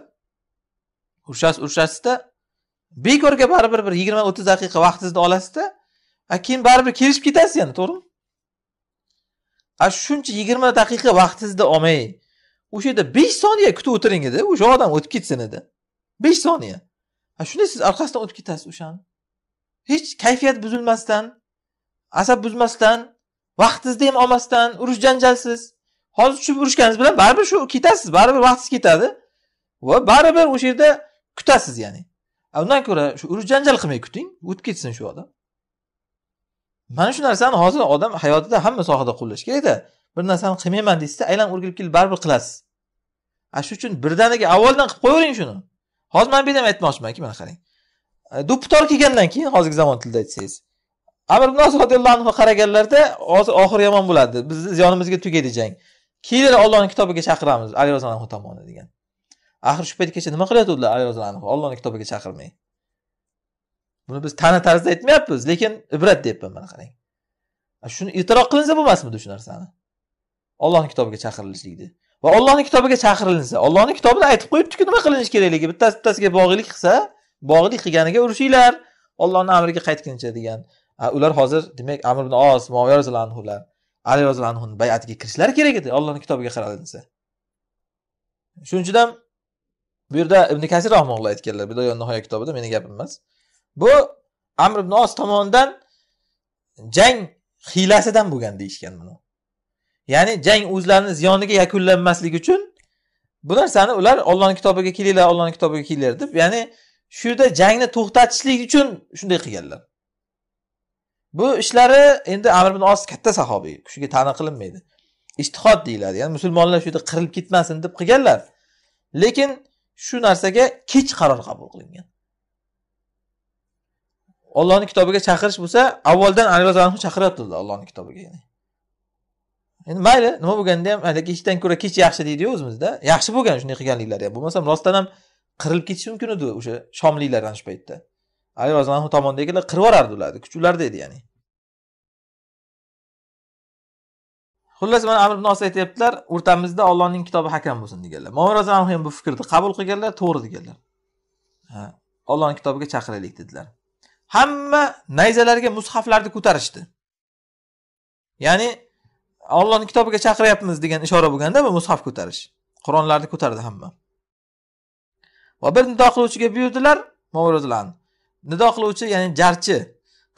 urushasiz urushasizda bekorga baribir bir yigirma o'ttiz daqiqa vaqtingizni olasizda a keyin baribir kelishib ketasiz yana to'g'rimi a shuncha yigirma daqiqa vaqtingizni olmay o'sha yerda besh soniya kutib o'tiring edi o'sha odam o'tib ketsin edi besh soniya a shunda siz orqasidan o'tib ketasiz o'shani hech kayfiyat buzilmasdan asab buzmasdan vaqtingizni ham olmasdan urush janjalsiz hozir tushib urushganingiz bilan baribir shu ketasiz baribir vaqtingiz ketadi va baribir o'sha yerda kutasiz ya'ni undan ko'ra shu urush janjal qilmay kuting o'tib ketsin shu odam mana shu narsani hozir odam hayotida hamma sohada qo'llash kerakda bir narsani qilmayman deysizda aylanib o'rgilib kelib baribir qilasiz a shu uchun birdaniga avvaldan qilib qo'yavering shuni hozir man bu ham aytmoqchimanki mana qarang deputor kelgandan keyin hozirgi zamon tilida aytsangiz amir nos roziyallohu anhu qaraganlarda hozir oxiri yomon bo'ladi bizni ziyonimizga tugaydi jang kelinglar ollohni kitobiga chaqiramiz ali roziyallohu anhu tomoni degan axir shu paytgacha nima qilayotgandilar ali roziyallohu anhu ollohni kitobiga chaqirmay buni biz tana tarzda aytmayapmiz lekin ibrat deyapman mana qarang shuni e'tirof qilinsa bo'lmasmidi shu narsani ollohni kitobiga chaqirilishlikni va ollohni kitobiga chaqirilinsa ollohni kitobini aytib qo'yibdiku nima qilinishi kerakligi bittasi bittasiga bog'liq qilsa bog'liq qilganiga urushinglar ollohni amriga qaytguncha degan ular hozir demak amr ibn os moviya roziyallohu anhular ali roziyallohu anhuni bayatiga kirishlari kerak edi ollohni kitobiga qaralinsa shuning uchun ham bu yerda ibn kasir rahmulloh aytganlar bidoyo nihoya kitobida meni gapim emas bu amr ibn os tomonidan jang hiylasidan bo'lgan deyishgan buni ya'ni jang o'zlarini ziyoniga yakunlanmasligi uchun bu narsani ular ollohni kitobiga kelinglar ollohni kitobiga kelinglar deb ya'ni shu yerda jangni to'xtatishlik uchun shunday qilganlar bu ishlari endi amr ibn os katta sahobiy kishiga ta'na qilinmaydi ishtihod deyiladi ya'ni musulmonlar shu yerda qirilib ketmasin deb qilganlar lekin shu narsaga kech qaror qabul qilingan Allohning kitobiga chaqirish bo'lsa avvaldan ali roziyallohu anhu chaqiryaptildi Allohning kitobiga ya'ni endi mayli nima bo'lganda ham haligi ishdan ko'ra kech yaxshi deydiyu o'zimizda yaxshi bo'lgan shunday qilganliklari ham bo'lmasam rostdan ham qirilib ketishi mumkin edi o'sha shomliklar ana shu paytda ali roziyallohu anhu tomondagilar qirib yuborardi ularni kuch ularda edi ya'ni xullas mana amr ibn aytyaptilar o'rtamizda ollohning kitobi hakam bo'lsin deganlar momin roziyallohu anhu ham bu fikrni qabul qilganlar to'g'ri deganlar ollohni kitobiga chaqiraylik dedilar hamma nayzalarga mushaflarni ko'tarishdi ya'ni ollohni kitobiga chaqiryapmiz degan ishora bo'lganda bu mushaf ko'tarish qur'onlarni ko'tardi hamma va bir nido qiluvchiga buyurdilar nido qiluvchi ya'ni jarchi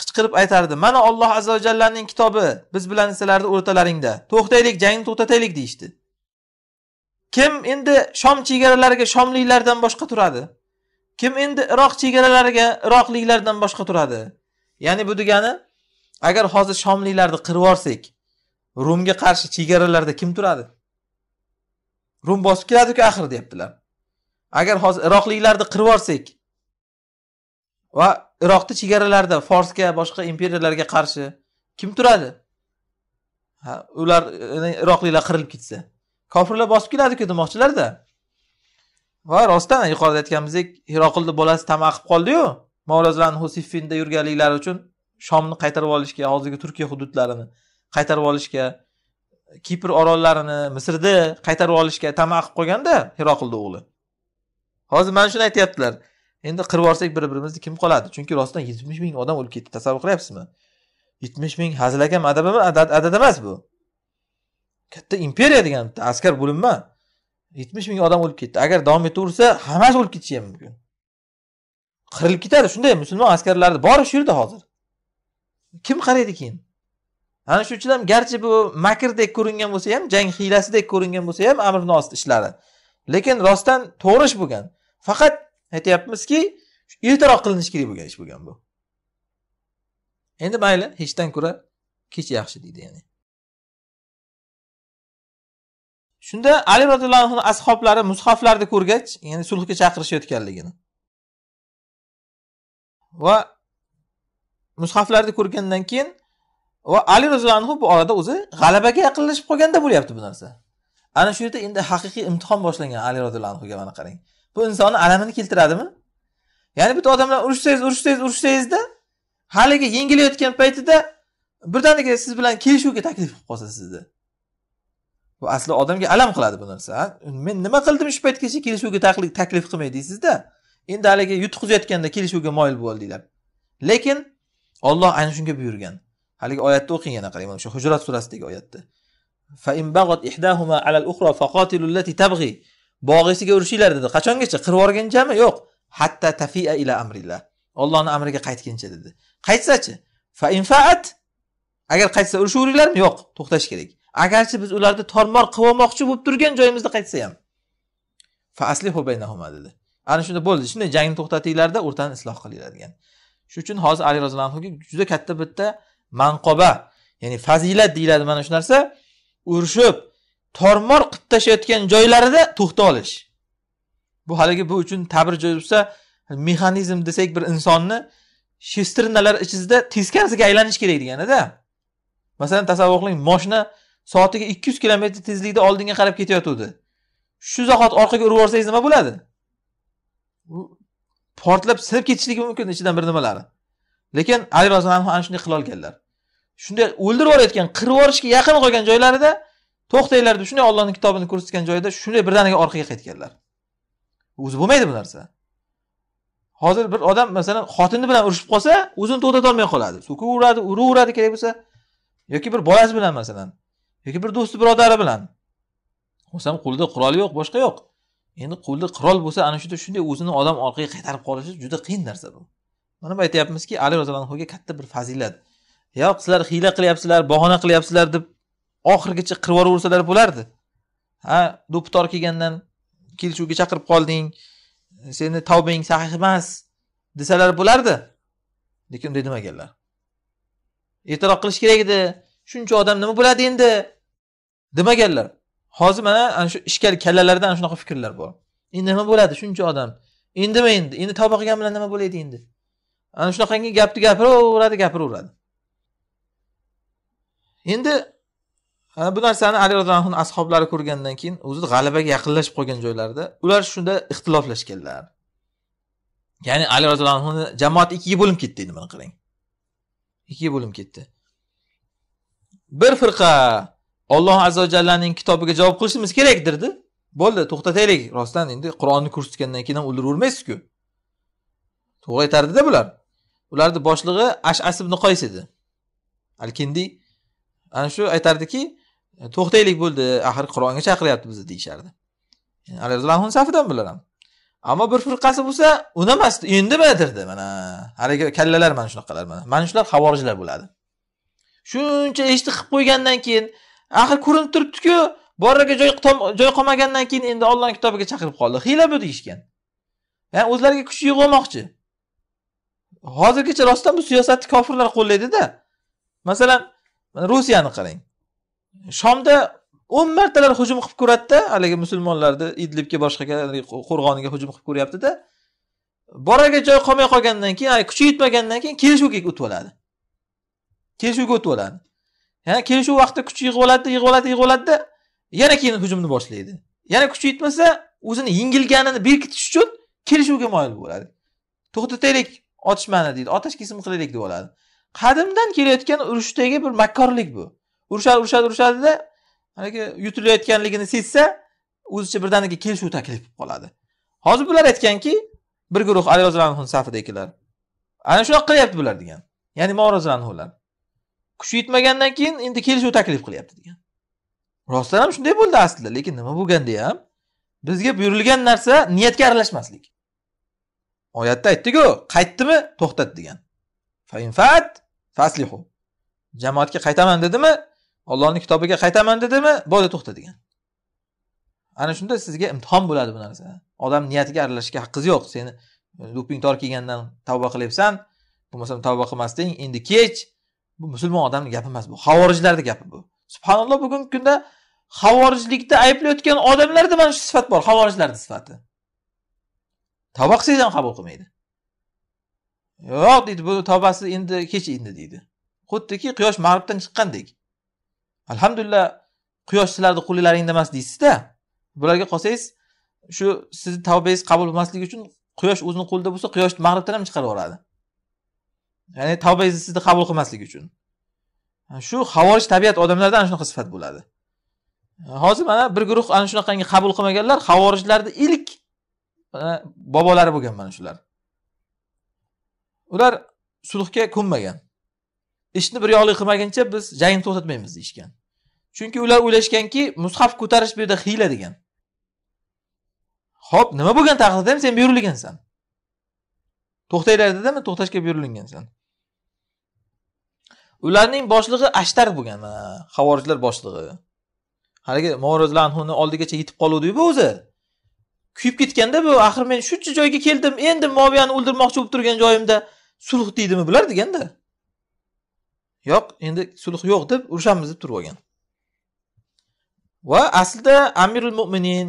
qichqirib aytardi mana olloh azza va kitobi biz bilan sizlarni o'rtalaringda to'xtaylik jangni to'xtataylik deyishdi kim endi shom chegaralariga shomliklardan boshqa turadi kim endi iroq chegaralariga iroqliklardan boshqa turadi ya'ni bu degani agar hozir shomliklarni qirib yuborsak rumga qarshi chegaralarda kim turadi rum bosib keladiku axir deyaptilar agar hozir iroqliklarni qirib yuborsak va iroqni chegaralarida forsga boshqa imperiyalarga qarshi kim turadi ular iroqliklar qirilib ketsa kofirlar bosib keladiku demoqchilarda va rostdan yuqorida aytganimizdek hiroqulni bolasi tamaq qilib qoldiyu mavlaz bilan husiffinda yurganliklari uchun shomni qaytarib olishga hozirgi turkiya hududlarini qaytarib olishga kipr orollarini misrni qaytarib olishga tamaq qilib qolganda hiroqulni o'g'li hozir mana shuni aytyaptilar endi qirib yuborsak bir birimizni kim qoladi chunki rostdan yetmish ming odam o'lib ketdi tasavvur qilyapsizmi yetmish ming hazil akam adad emas bu katta imperiya degan askar bo'linma yetmish ming odam o'lib ketdi agar davom etaversa hammasi o'lib ketishi ham mumkin qirilib ketadi shunday musulmon askarlarni bori shu yerda hozir kim qaraydi keyin ana shuning uchun ham garchi bu makrdek ko'ringan bo'lsa ham jang hiylasidek ko'ringan bo'lsa ham amir nos ishlari lekin rostdan to'g'ri ish bo'lgan faqat aytyapmizki ertaroq qilinishi kerak bo'lgan ish bo'lgan bu endi mayli hechdan ko'ra kech yaxshi deydi ya'ni shunda ali roziyallohu anhu ashoblari mushaflarni ko'rgach ya'ni sulhga chaqirishayotganligini va mushaflarni ko'rgandan keyin va ali roziyallohu anhu bu orada o'zi g'alabaga yaqinlashib qolganda bo'lyapti bu narsa ana shu yerda endi haqiqiy imtihon boshlangan ali roziyallohu anhuga mana qarang bu insonni alamini keltiradimi ya'ni bitta odam bilan urushsangiz urushsangiz urushsangizda haligi yengilayotgan paytida birdaniga siz bilan kelishuvga taklif qilib qolsa sizni bu asli odamga alam qiladi bu narsa men nima qildim shu paytgacha kelishuvga taklif qilmay deysizda endi haligi yutqizayotganda kelishuvga moyil bo'ldinglar lekin olloh ayni shunga buyurgan haligi oyatni o'qing yana qarang mana shu hujrat surasidagi oyatni bog'isiga urishinglar dedi qachongacha qirib yuborgunchami yo'q hatta tafia ila amrillah ollohni amriga qaytguncha dedi qaytsachi fa infaat agar qaytsa urishaveringlarmi yo'q to'xtash kerak agarchi biz ularni tormor qilib bo'lib turgan joyimizda qaytsa ham fa aslihu dedi ana shunda bo'ldi shunday jangni to'xtatinglarda o'rtani isloh qilinglar degan shuning uchun hozir ali roziyallohu anhuga juda katta bitta manqoba ya'ni fazilat deyiladi mana shu narsa urushib tormor qilib tashlayotgan joylarida to'xta olish bu haligi bu uchun tabir joy bo'lsa mexanizm desak bir insonni shestrinalar ichida teskarisiga aylanish kerak deganida masalan tasavvur qiling moshina soatiga 200 kilometr tezlikda oldinga qarab ketayotgandi shu zahot orqaga urib yuborsangiz nima bo'ladi portlab sinib ketishligi mumkin ichidan bir nimalari lekin ali roziyallohu anhu ana shunday qila olganlar shunday o'ldirib yuborayotgan qirib yuborishga yaqin qolgan joylarida to'xtanglar deb shunday ollohni kitobini ko'rsatgan joyda shunday birdaniga orqaga qaytganlar o'zi bo'lmaydi bu narsa hozir bir odam masalan xotini bilan urushib qolsa o'zini to'xtatolmay qoladi so'kaveradi uraveradi kerak bo'lsa yoki bir bolasi bilan masalan yoki bir do'sti birodari bilan bo'lsa ham qo'lida quroli yo'q boshqa yo'q endi qo'lida qurol bo'lsa ana shunda shunday o'zini odam orqaga qaytarib qolishi juda qiyin narsa bu mana bu aytyapmizki ali roziyallohu anhuga katta bir fazilat yo sizlar hiyla qilyapsizlar bahona qilyapsizlar deb oxirigacha qirib yuboraversalar bo'lardi ha tor kelgandan kelishuvga chaqirib qolding seni tavbang sahih emas desalar bo'lardi lekin unday demaganlar e'tirof qilish kerak edi shuncha odam nima bo'ladi endi demaganlar hozir mana ana shu ishkal kallalarda ana shunaqa fikrlar bor endi nima bo'ladi shuncha odam endimi endi endi tavba qilgan bilan nima bo'ladi endi ana shunaqangi gapni gapiraveradi gapiraveradi endi bu narsani ali roziyallohu anhu ashoblari ko'rgandan keyin o'zi g'alabaga yaqinlashib qolgan joylarida ular shunda ixtiloflashganlar ya'ni ali roziyallohu anhuni jamoat ikkiga bo'linib ketdi endi mana qarang ikkiga bo'linib ketdi bir firqa olloh azza vajallaning kitobiga javob qilishimiz kerakdirda bo'ldi to'xtataylik rostdan endi qur'onni ko'rsatgandan keyin ham o'ldiravermaysizku to'g'ri aytardida bular ularni boshlig'i ashas ibn qoys edi al kindiy ana shu aytardiki to'xtaylik bo'ldi axir qur'onga chaqiryapti bizni deyishardi anhu safidan bular ham ammo bir firqasi bo'lsa unamasdi endi mana derdi mana haligi kallalar mana shunaqalar mana mana shular havorijlar bo'ladi shuncha eshitib qilib qo'ygandan keyin Axir ko'rinib turibdi-ku, borarga joy joy qolmagandan keyin endi ollohni kitobiga chaqirib qoldi. Hiyla bu deyishgan. o'zlariga kuch yig'moqchi. Hozirgacha rostdan bu siyosatni kofirlar qo'llaydida Masalan, Rossiyani qarang. Shomda 10 martalar hujum qilib ko'radida, haligi musulmonlarni Idlibga boshqaga qo'rg'oniga hujum qilib ko'ryapti-da. Boraga joy qolmay qolgandan keyin, kuchi yetmagandan keyin kelishuvga o'tib oladi. Kelishuvga o'tib oladi. yana kelishuv vaqtida kuch yig'ib oladi yig'ib oladi yig'ib oladida yana keyin hujumni boshlaydi yana kuchi yetmasa o'zini yengilganini berkitish uchun kelishuvga moyil bo'ladi to'xtataylik otishmani deydi otash kesim qilaylik deb oladi qadimdan kelayotgan urushdagi bir makkorlik bu urushadi urushadi urushadida haligi yutilayotganligini sezsa o'zicha birdaniga kelishuv taklif qilib qoladi hozir bular aytganki bir guruh ali roziyallohu anhu safidagilar ana shunaqa qilyapti bular degan ya'ni morozilanhular kuchi yetmagandan keyin endi kelishuv taklif qilyapti degan rostdan ham shunday bo'ldi aslida lekin nima bo'lganda ham bizga buyurilgan narsa niyatga aralashmaslik oyatda aytdiku qaytdimi to'xtat degan fainfat faslihu jamoatga qaytaman dedimi ollohni kitobiga qaytaman dedimi bo'ldi to'xta degan ana shunda sizga imtihon bo'ladi bu narsa odam niyatiga aralashishga haqqiz yo'q seni tor kiygandan tavba qilyapsan bo'lmasam tavba qilmasding endi kech bu musulmon odamni gapi emas bu havorijlarni gapi bu subhanalloh bugungi kunda havorijlikda ayblayotgan odamlarda mana shu sifat bor havorijlarni sifati tavba qilsangiz ham qabul qilmaydi yo'q deydi bu tavbasi endi kech endi deydi xuddiki quyosh mag'ribdan chiqqandek alhamdulillah quyosh sizlarni qo'llaringda emas deysizda bularga qolsangiz shu sizni tavbangiz qabul bo'lmasligi uchun quyosh o'zini qo'lida bo'lsa quyoshni mag'ribdan ham chiqarib yuboradi ya'ni tavbangizni sizni qabul qilmaslik uchun shu havorij tabiat odamlarda ana shunaqa sifat bo'ladi hozir mana bir guruh ana shunaqangi qabul qilmaganlar havorijlarni ilk bobolari bo'lgan mana shular ular sulhga ko'nmagan ishni bir yoqli qilmaguncha biz jangni to'xtatmaymiz deyishgan chunki ular o'ylashganki mushaf ko'tarish bu yerda hiyla degan ho'p nima bo'lgan taqdirda ham sen buyurilgansan to'xtanglar dedimi to'xtashga buyurilgansan ularning boshlig'i ashtar bo'lgan havorijlar boshlig'i haligi morozlanhuni oldigacha yetib bu o'zi kuyib ketganda bu axir men shuncha joyga keldim endi mobiyani o'ldirmoqchi bo'lib turgan joyimda sulh deydimi bular deganda yo'q endi sulh yo'q deb urushamiz deb turib olgan va aslida amirul mo'minin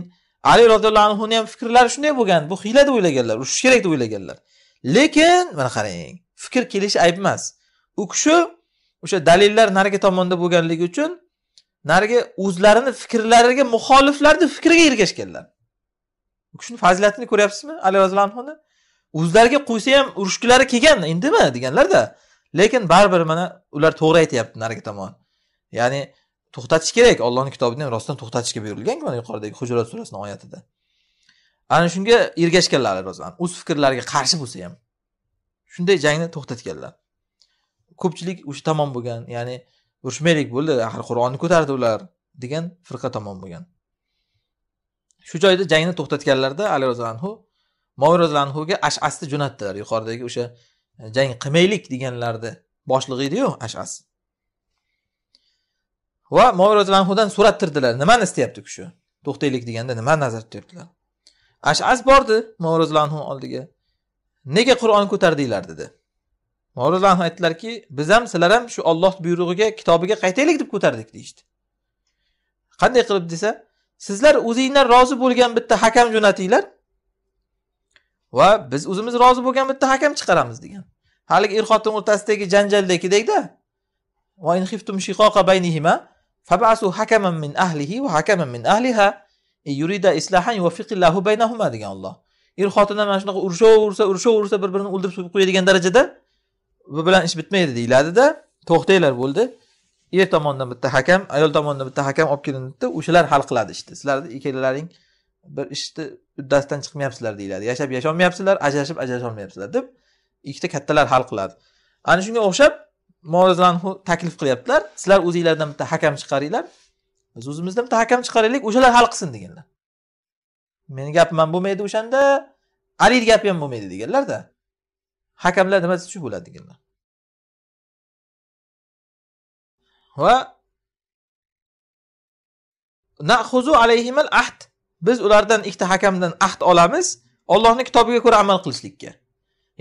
ali roziyallohu anhuni ham fikrlari shunday bo'lgan bu hiyla deb o'ylaganlar urushish kerak deb o'ylaganlar lekin mana qarang fikr kelishi ayb emas u kishi o'sha dalillar narigi tomonda bo'lganligi uchun narigi o'zlarini fikrlariga muxoliflarni fikriga ergashganlar u kishini fazilatini ko'ryapsizmi ali roziyallohuni o'zlariga qo'ysa ham urushgilari kelgan endimi deganlarda lekin baribir mana ular to'g'ri aytyapti narigi tomon ya'ni to'xtatish kerak ollohni kitobini ham rostdan to'xtatishga buyurilgan mana yuqoridagi hujurat surasini oyatida ana shunga ergashganlar rostdan o'z fikrlariga qarshi bo'lsa ham shunday jangni to'xtatganlar ko'pchilik o'sha tomon bo'lgan ya'ni urushmaylik bo'ldi axir qur'onni ko'tardi ular degan firqa tomon bo'lgan shu joyda jangni to'xtatganlarda ali roziyallohu anhu moviy roziyallohu anhuga ashasni jo'natdilar yuqoridagi o'sha e, jang qilmaylik deganlarni boshlig'i ediyu ashas va moviy roziyallohu anhudan so'rattirdilar nimani istayapti kishi to'xtaylik deganda nimani nazarda tutyaptilar ashas bordi morozlanhu oldiga nega qur'on ko'tardinglar dedi morozlanhu aytdilarki biz ham sizlar ham shu olloh buyrug'iga kitobiga qaytaylik deb ko'tardik deyishdi qanday qilib desa sizlar o'zinglar rozi bo'lgan bitta hakam jo'natinglar va biz o'zimiz rozi bo'lgan bitta hakam chiqaramiz degan haligi er xotin o'rtasidagi janjaldagidekda hakaman min ahlihi va hakaman min ahliha E, yurida islahan yuvafiqillahu baynahuma degan Alloh. Er xotinlar mana shunaqa urushaversa urushaversa bir-birini o'ldirib so'yib qo'yadigan darajada bu bilan ish bitmaydi deyiladida to'xtanglar bo'ldi. Er tomonidan bitta hakam, ayol tomonidan bitta hakam olib kelinibdi, o'shalar hal qiladi ishni. Işte. Sizlarni ikkalalaring bir ishni uddasidan chiqmayapsizlar deyiladi. Yashab yasholmayapsizlar, ajrashib ajrasholmayapsizlar deb ikkita kattalar hal qiladi. Ana shunga o'xshab Morizlan taklif qilyaptilar. Sizlar o'zingizlardan bitta hakam chiqaringlar. biz o'zimizda hakam chiqaraylik o'shalar hal qilsin deganlar meni gapim ham bo'lmaydi o'shanda alini gapi ham bo'lmaydi deganlarda hakamlar nima desa shu bo'ladi deganlar va nahuzu alayhimal ahd biz ulardan ikkita hakamdan ahd olamiz ollohni kitobiga ko'ra amal qilishlikka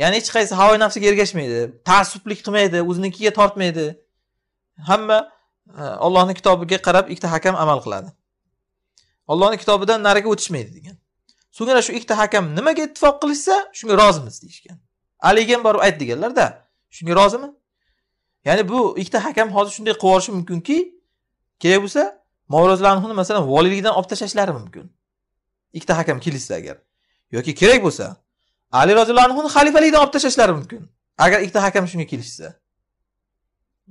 ya'ni hech qaysi havo nafsiga ergashmaydi taassublik qilmaydi o'zinikiga tortmaydi hamma Allohning kitobiga qarab ikkita hakam amal qiladi Allohning kitobidan nariga o'tishmaydi degan so'ngra shu ikkita hakam nimaga ittifoq qilishsa shunga rozimiz deyishgan ham borib ayt deganlarda shunga rozimi ya'ni bu ikkita hakam hozir shunday qilib yuborishi mumkinki kerak bo'lsa morozlarni masalan voliylikdan olib tashlashlari mumkin ikkita hakam kelishsa agar yoki kerak bo'lsa ali roziyallohu anhuni xalifalikdan olib tashlashlari mumkin agar ikkita hakam shunga kelishsa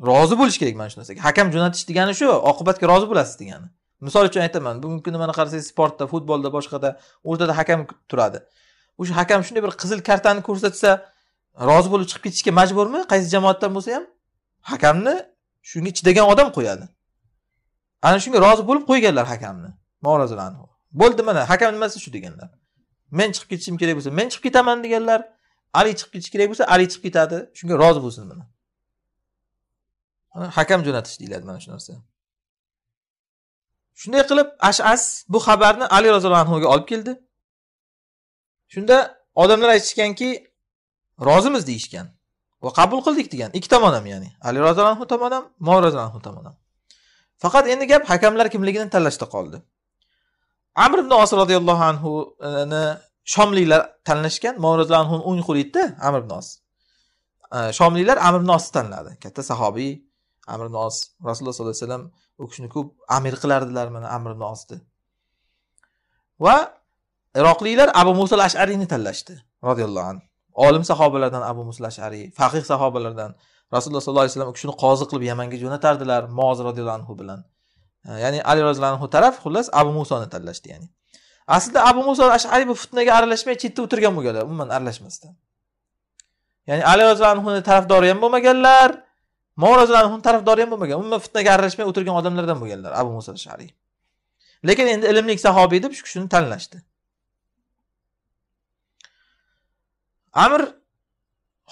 rozi bo'lish kerak mana shu narsaga hakam jo'natish degani shu oqibatga rozi bo'lasiz degani misol uchun aytaman bugungi kunda mana qarasangiz sportda futbolda boshqada o'rtada hakam turadi o'sha hakam shunday bir qizil kartani ko'rsatsa rozi bo'lib chiqib ketishga majburmi qaysi jamoatdan bo'lsa ham hakamni shunga chidagan odam qo'yadi ana shunga rozi bo'lib qo'yganlar hakamni bo'ldi mana hakam nimasi shu deganlar men chiqib ketishim kerak bo'lsa men chiqib ketaman deganlar ali chiqib ketishi kerak bo'lsa ali chiqib ketadi shunga rozi bo'lsin mana hakam jo'natish deyiladi mana shu narsa shunday qilib ashas bu xabarni ali roziyallohu anhuga olib keldi shunda odamlar aytishganki rozimiz deyishgan va qabul qildik degan ikki tomon ham ya'ni ali roziyallohu anhu tomon ham mo roziyallohu anhu tomon ham faqat endi gap hakamlar kimligini tanlashda qoldi amr ibn os roziyallohu anhuni shomliklar tanlashgan mo roziyallohu anhu o'ng qo'li amr ibn os shomliklar amr ibn osni tanladi katta sahobiy amr ibn os rasululloh sollallohu alayhi vasallam u kishini ko'p amir qilardilar mana amr ibn osni va iroqliklar abu muso ashariyni tanlashdi roziyallohu anhu olim sahobalardan abu muso ashariy faqih sahobalardan rasululloh sollallohu alayhi vasallam u kishini qozi qilib yamanga jo'natardilar moz roziyallohu anhu bilan ya'ni ali roziyallohu anhu taraf xullas abu musoni tanlashdi ya'ni aslida abu muso ashariy bu fitnaga aralashmay chetda o'tirgan bo'lganlar umuman aralashmasdan ya'ni ali roziyallohu anhuni tarafdori ham bo'lmaganlar morozlarni tarafdori ham bo'lmagan umuman fitnaga aralashmay o'tirgan odamlardan bo'lganlar abu muso shariy lekin endi ilmli sahobiy deb shu kishini tanlashdi amir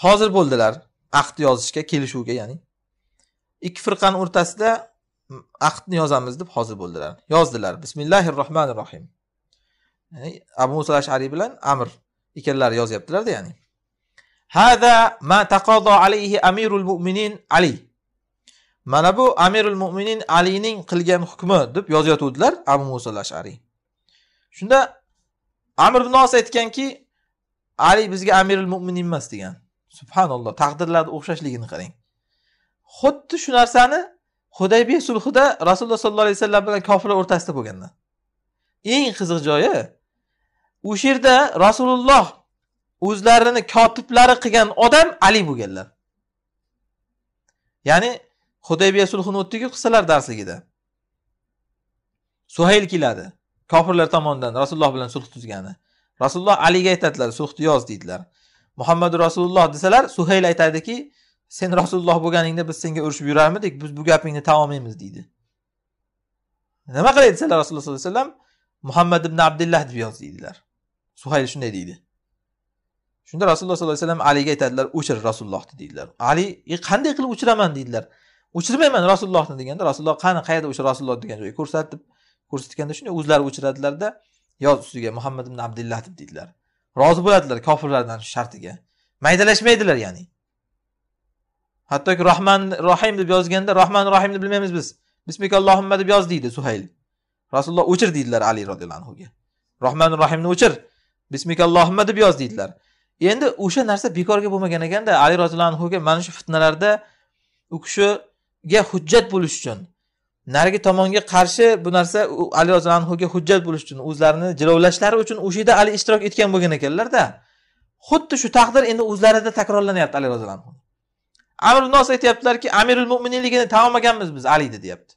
hozir bo'ldilar ahd yozishga kelishuvga ya'ni ikki firqani o'rtasida ahdni yozamiz deb hozir bo'ldilar yozdilar bismillahi rohmanir rohim ya'ni abu muso ashariy bilan amir ikkalalari yozyaptilarda ya'ni Hada ma taqodo alayhi amirul mu'minin Ali. Mana bu amirul mu'minin Alining qilgan hukmi deb yozayotgandilar Abu Musa al-Ash'ari. Shunda Amr ibn Os aytganki, Ali bizga amirul mu'minin emas degan. Subhanalloh, taqdirlarni o'xshashligini qarang. Xuddi shu narsani Hudaybiy sulhida Rasululloh sollallohu alayhi vasallam bilan kofirlar o'rtasida bo'lganda. Eng qiziq joyi o'sha yerda Rasululloh o'zlarini kotiblari qilgan odam ali bo'lganlar ya'ni hudaybiya sulhini o'tdiku qissalar darsligida suhayl keladi kofirlar tomonidan rasululloh bilan sulh tuzgani rasululloh aliga aytadilar sulhni yoz deydilar muhammadu rasululloh desalar suhayl aytadiki sen rasululloh bo'lganingda biz senga urushib yurarmidik biz bu gapingni tan olmaymiz deydi nima qilay desalar rasululloh sollallohu alayhi vasallam muhammad ibn abdullah deb yoz deydilar suhayl shunday deydi shunda rasululloh sollallohu alayhi vasallam aliga aytadilar o'chir rasulullohni deydilar ali qanday qilib o'chiraman deydilar o'chirmayman rasulullohni deganda rasululloh qani qayerda o'sha rasululloh degan joyga ko'rsatib ko'rsatganda shunday o'zlari o'chiradilarda yoz ustiga muhammad ibn abdullah deb deydilar rozi bo'ladilar kofirlardan shu shartiga maydalashmaydilar ya'ni hattoki rohman rohim deb yozganda rohman rohimni bilmaymiz biz allohimma deb yoz deydi suhayl rasululloh o'chir deydilar ali roziyallohu anhuga rohmanir rohimni o'chir allohimma deb yoz deydilar endi o'sha narsa bekorga bo'lmagan ekanda ali roziyallohu anhuga mana shu fitnalarda u kishiga hujjat bo'lish uchun narigi tomonga qarshi bu narsa ali roziyallohu anhuga hujjat bo'lish uchun o'zlarini jilovlashlari uchun o'sha yerda ali ishtirok etgan bo'lgan ekanlarda xuddi shu taqdir endi o'zlarida takrorlanyapti ali roziyallohu anhu amir nos aytyaptilarki amirul mo'mininligini tan olmaganmiz biz alini deyapti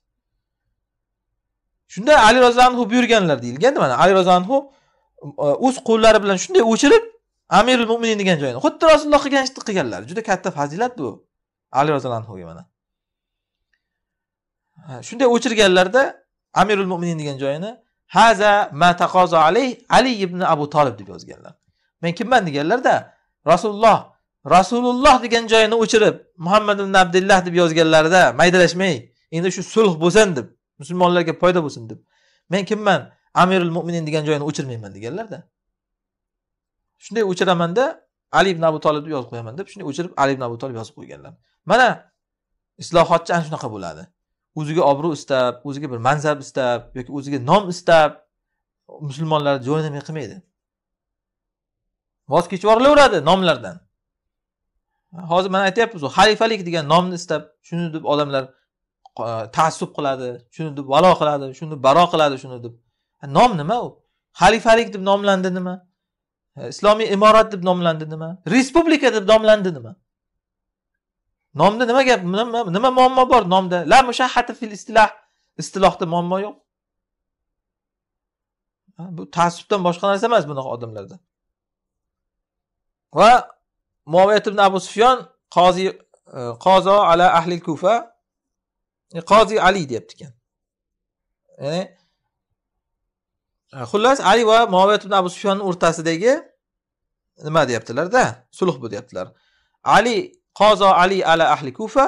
shunda ali roziyallohu anhu buyurganlar deyilganda mana ali roziyallohu anhu e, o'z qo'llari bilan shunday o'chirib amirul mo'minin degan joyini xuddi rasululloh qilgan ishni qilganlar juda katta fazilat bu ali roziyallohu anhuga mana shunday o'chirganlarda amirul mo'minin degan joyini haza ma taqozo alayh ali ibn abu tolib deb yozganlar men kimman deganlarda rasululloh rasululloh degan joyini o'chirib muhammad ibn abdullah deb yozganlarida maydalashmay endi shu sulh bo'lsin deb musulmonlarga foyda bo'lsin deb men kimman amirul mo'minin degan joyini o'chirmayman deganlarda shunday o'chiramanda ali ibn abu tolibni yozib qo'yaman deb shunday o'chirib ali ibn abu tolib yozib qo'yganlar mana islohotchi ana shunaqa bo'ladi o'ziga obro' istab o'ziga bir manzab istab yoki o'ziga nom istab musulmonlarni jo'namay qilmaydi voz kechib yuborilaveradi nomlardan hozir mana aytyapmiz xalifalik degan nomni istab shuni deb odamlar e, taassub qiladi shuni deb valo qiladi shuni baro qiladi shuni deb e, nom nima u xalifalik deb nomlandi nima islomiy imorat deb nomlandi nima respublika deb nomlandi nima nomda nima gap nima nima muammo bor nomda la mushahhati fil istilah istilohda muammo yo'q bu taassubdan boshqa narsa emas bunaqa odamlarda va muoviyat ibn abu sufyon qozi e, qozo ala ahli kufa e, qozi ali deyapti ekan ya'ni xullas ali va muaviyat ibn abu sufyonni o'rtasidagi nima deyaptilarda sulh bu deyaptilar ali qozo ali ala ahli kufa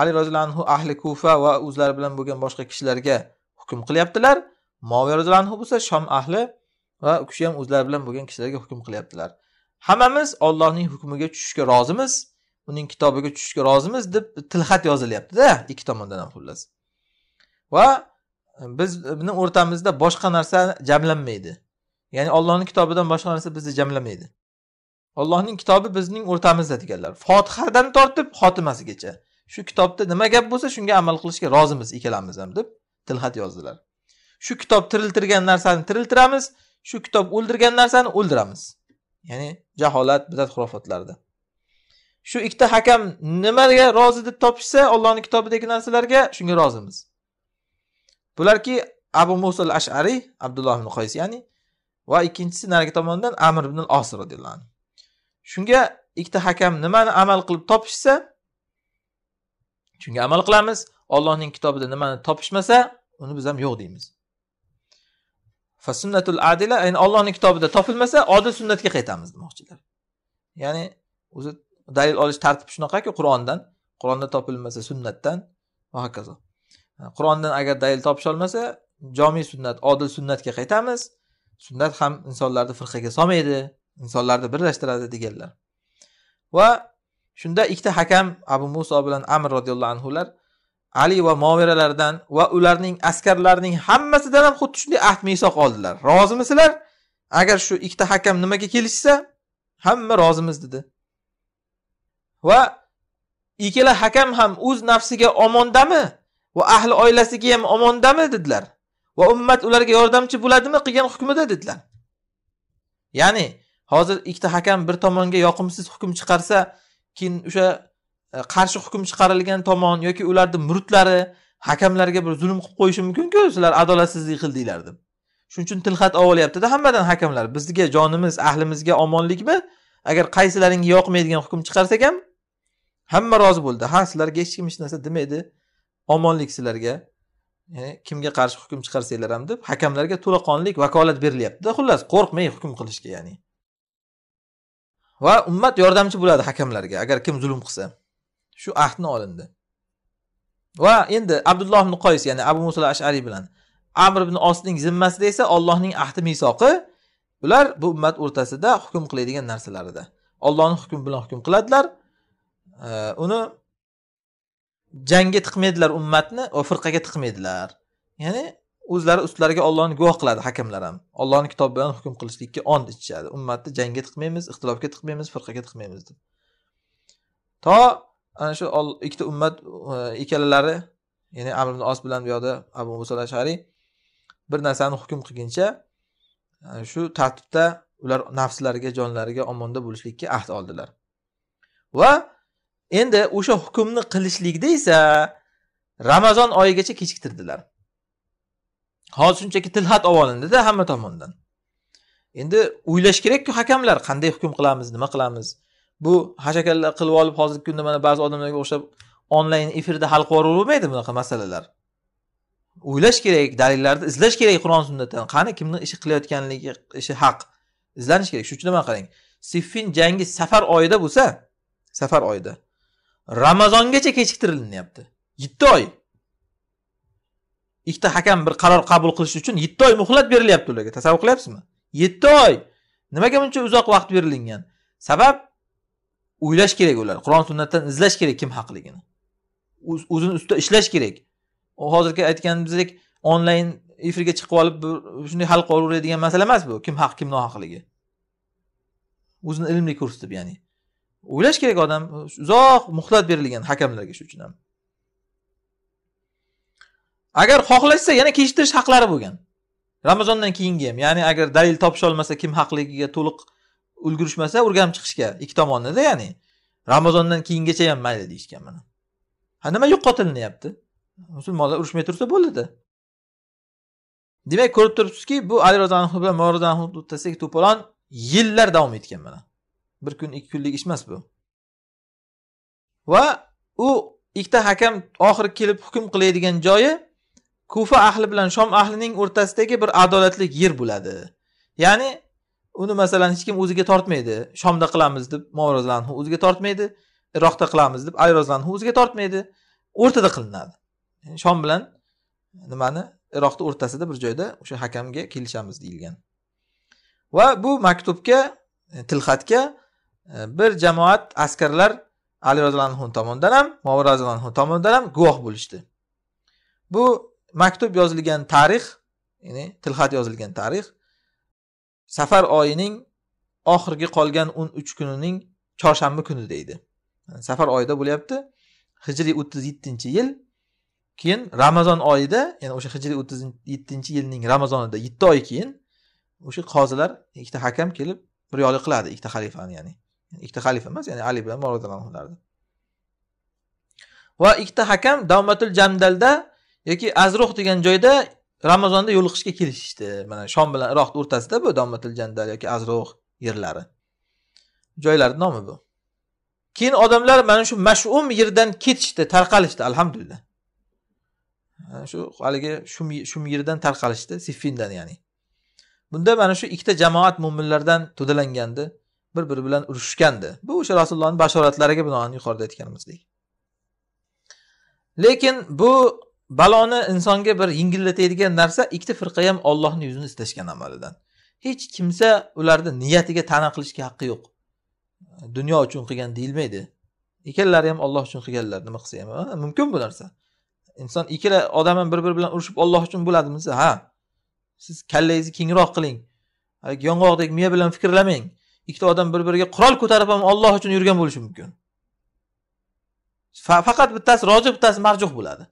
ali roziyallohu anhu ahli kufa va o'zlari bilan bo'lgan boshqa kishilarga hukm qilyaptilar moviya roziyallohu anhu bo'lsa shom ahli va u kishi ham o'zlari bilan bo'lgan kishilarga hukm qilyaptilar hammamiz ollohning hukmiga tushishga rozimiz uning kitobiga tushishga rozimiz deb tilxat yozilyaptida ikki tomondan ham xullas va bizni o'rtamizda boshqa narsa jamlanmaydi ya'ni ollohni kitobidan boshqa narsa bizni jamlamaydi ollohning kitobi bizning o'rtamizda deganlar fotihadan tortib xotimasigacha shu kitobda nima gap bo'lsa shunga amal qilishga rozimiz ikkalamiz ham deb tilxat yozdilar shu kitob tiriltirgan narsani tiriltiramiz shu kitob o'ldirgan narsani o'ldiramiz ya'ni jaholat bidat xurofotlarda shu ikkita hakam nimaga rozi deb topishsa ollohni kitobidagi narsalarga shunga rozimiz bularki abu musul ashariy abdulloh ibn qoys ya'ni va ikkinchisi narigi tomondan amir ibn os roziyallohu anhu shunga ikkita hakam nimani amal qilib topishsa shunga amal qilamiz ollohning kitobida nimani topishmasa uni biz ham yo'q deymiz fasunnatul adila ya'ni ollohning kitobida topilmasa odil sunnatga qaytamiz demoqchilar ya'ni o'zi dalil olish tartibi shunaqaki qur'ondan qur'onda topilmasa sunnatdan va hokazo qur'ondan agar dalil topisholmasa jomiy sunnat odil sunnatga qaytamiz sunnat ham insonlarni firqaga solmaydi insonlarni birlashtiradi deganlar va shunda ikkita hakam abu muso bilan amr roziyallohu anhular ali va moviralardan va ularning askarlarining hammasidan ham xuddi shunday ahd misoq oldilar rozimisizlar agar shu ikkita hakam nimaga kelishsa hamma rozimiz dedi va ikkala hakam ham o'z nafsiga omondami va ahli oilasiga ham omondami dedilar va ummat ularga yordamchi bo'ladimi qilgan hukmida dedilar ya'ni hozir ikkita hakam bir tomonga yoqimsiz hukm chiqarsa keyin o'sha e, qarshi hukm chiqarilgan tomon yoki ularni murtlari hakamlarga bir zulm qilib qo'yishi mumkinku sizlar adolatsizlik qildinglar deb shuning uchun tilxat ovolyaptida hammadan hakamlar bizga jonimiz ahlimizga omonlikmi agar qaysilaringga yoqmaydigan hukm chiqarsak ham hamma rozi bo'ldi ha sizlarga hech kim hech narsa demaydi omonlik sizlarga e, kimga qarshi hukm chiqarsanglar ham deb hakamlarga to'laqonli vakolat berilyaptida xullas qo'rqmay hukm qilishga ya'ni va ummat yordamchi bo'ladi hakamlarga agar kim zulm qilsa shu ahdni olindi va endi abdulloh ibn qoys ya'ni abu muso ashariy bilan amr ibn osning zimmasida esa ollohning ahdi misoqi ular bu ummat o'rtasida hukm qiladigan narsalarida ollohni hukmi bilan hukm qiladilar e, uni jangga tiqmaydilar ummatni va firqaga tiqmaydilar ya'ni o'zlari ustlariga ollohni guvoh qiladi hakamlar ham ollohni kitobi bilan hukm qilishlikka ont ichishadi ummatni jangga tiqmaymiz ixtilofga tiqmaymiz firqaga tiqmaymiz deb to ana shu ikkita ummat ikkalalari e, ya'ni amr ibn os bilan bu yoqda abu muso ashariy bir narsani hukm qilguncha shu tartibda ular nafslariga jonlariga omonda bo'lishlikka ahd oldilar va endi o'sha hukmni qilishlikda esa ramazon oyigacha kechiktirdilar hozir shunchaki tilxat olib olindida hamma tomondan endi o'ylash kerakku hakamlar qanday hukm qilamiz nima qilamiz bu hashakallar qilib olib hozirgi kunda mana ba'zi odamlarga o'xshab onlayn efirda hal qilib yuborvermaydi bunaqa masalalar o'ylash kerak dalillarni izlash kerak qur'on sunnatdan qani kimni ishi qilayotganligi ishi haq izlanish kerak shuning uchun nima qarang siffin jangi safar oyida bo'lsa safar oyida ramazongacha kechiktirilyapti yetti oy ikkita hakam bir qaror qabul qilish uchun yetti oy muhlat berilyapti ularga tasavvur qilyapsizmi yetti oy nimaga buncha uzoq vaqt berilingan sabab o'ylash kerak ular qur'on sunnatdan izlash kerak kim haqligini o'zini ustida ishlash kerak hozirgi aytganimizdek onlayn efirga chiqib olib shunday hal qilaveradigan masala emas bu kim haq kim nohaqligi o'zini ilmli ko'rsatib ya'ni o'ylash kerak odam uzoq muhlat berilgan hakamlarga shuning uchun ham agar xohlashsa yana kechiktirish haqlari bo'lgan ramazondan keyingi ham ya'ni agar dalil olmasa kim haqligiga to'liq ulgurishmasa o'rganib chiqishga ikki tomonnida ya'ni ramazondan keyingacha ham mayli deyishgan mana ha nima yo'qotilinyapti musulmonlar urushmay tursa bo'ldida demak ko'rib turibsizki bu ali roziyallohu bilan moroziyallohu o'rtasidagi to'polon yillar davom etgan mana bir kun ikki kunlik ish emas bu va u ikkita hakam oxiri kelib hukm qiladigan joyi kufa ahli bilan shom ahlining o'rtasidagi bir adolatli yer bo'ladi ya'ni uni masalan hech kim o'ziga tortmaydi shomda qilamiz deb morozlanhu o'ziga tortmaydi iroqda qilamiz deb ayrozlanhu o'ziga tortmaydi o'rtada qilinadi yani shom bilan nimani iroqni o'rtasida bir joyda o'sha hakamga kelishamiz deyilgan va bu maktubga tilxatga E, bir jamoat askarlar ali roziyallohu anhu tomonidan ham muaviy roziyallohu anhu tomonidan ham guvoh bo'lishdi bu maktub yozilgan tarix ya'ni tilxat yozilgan tarix safar oyining oxirgi qolgan o'n uch kunining chorshanba kuni deydi safar oyida bo'lyapti hijriy o'ttiz yettinchi yil keyin ramazon oyida ya'ni o'sha hijriy o'ttiz yettinchi yilning ramazonida yetti oy keyin o'sha qozilar ikkita hakam kelib biryoqlik qiladi ikkita xalifani ya'ni ikkita xalifa emas ya'ni ali bilan umar anhularni va ikkita hakam davmatul jamdalda yoki azruh degan joyda ramazonda yo'liqishga kelishishdi mana shom bilan iroqni o'rtasida bu davmatul jandal yoki azruh yerlari joylarni nomi bu keyin odamlar mana shu mashum yerdan ketishdi tarqalishdi alhamdulillah shu haligi shum yerdan tarqalishdi siffindan ya'ni bunda mana shu ikkita jamoat mo'minlardan to'dalangandi bir biri bilan urushishgandi bu o'sha rasulullohni bashoratlariga binoan yuqorida aytganimizdek lekin bu baloni insonga bir yengillatadigan narsa ikkita firqa ham ollohni yuzini istashgan amalidan hech kimsa ularni niyatiga ta'na qilishga haqqi yo'q dunyo uchun qilgan deyilmaydi ikkalalari ham olloh uchun qilganlar nima qilsa ham mumkin bu narsa inson ikkala odam ham bir biri bilan urushib olloh uchun bo'ladimi desa ha siz kallangizni kengroq qiling yong'oqdek miya bilan fikrlamang ikkita odam bir biriga qurol ko'tarib ham olloh uchun yurgan bo'lishi mumkin faqat bittasi rojih bittasi marjuh bo'ladi